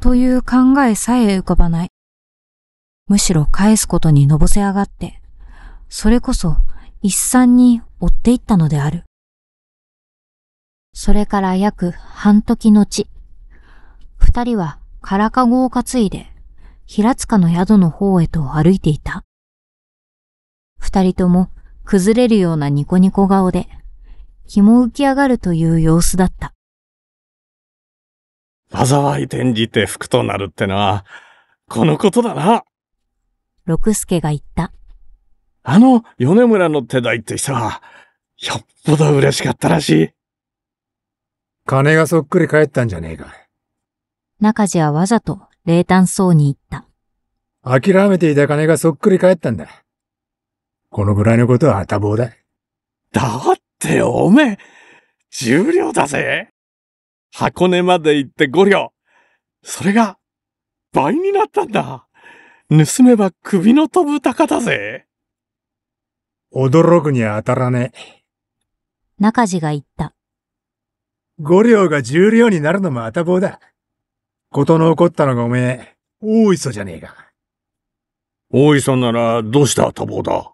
という考えさえ浮かばない。むしろ返すことにのぼせ上がって、それこそ一産に追っていったのである。それから約半時のち、二人は空かごを担いで、平塚の宿の方へと歩いていた。二人とも崩れるようなニコニコ顔で、日も浮き上がるという様子だった。災い転じて服となるってのは、このことだな。六助が言った。あの、米村の手代って人は、よっぽど嬉しかったらしい。金がそっくり返ったんじゃねえか。中地はわざと冷淡そうに言った。諦めていた金がそっくり返ったんだ。このぐらいのことは多忙だ。だっておめえ、十両だぜ。箱根まで行って五両。それが、倍になったんだ。盗めば首の飛ぶ鷹だぜ。驚くには当たらねえ。中地が言った。五両が十両になるのもあたぼうだ。ことの起こったのがおめえ、大磯じゃねえか。大磯ならどうした、あたぼうだ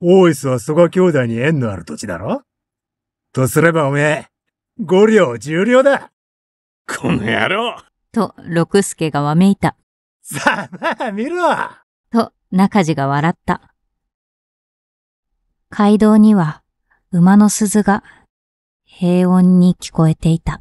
大磯は蘇我兄弟に縁のある土地だろとすればおめえ、五両十両だこの野郎と、六助がわめいた。さあ、まあ、見ろと、中地が笑った。街道には、馬の鈴が、平穏に聞こえていた。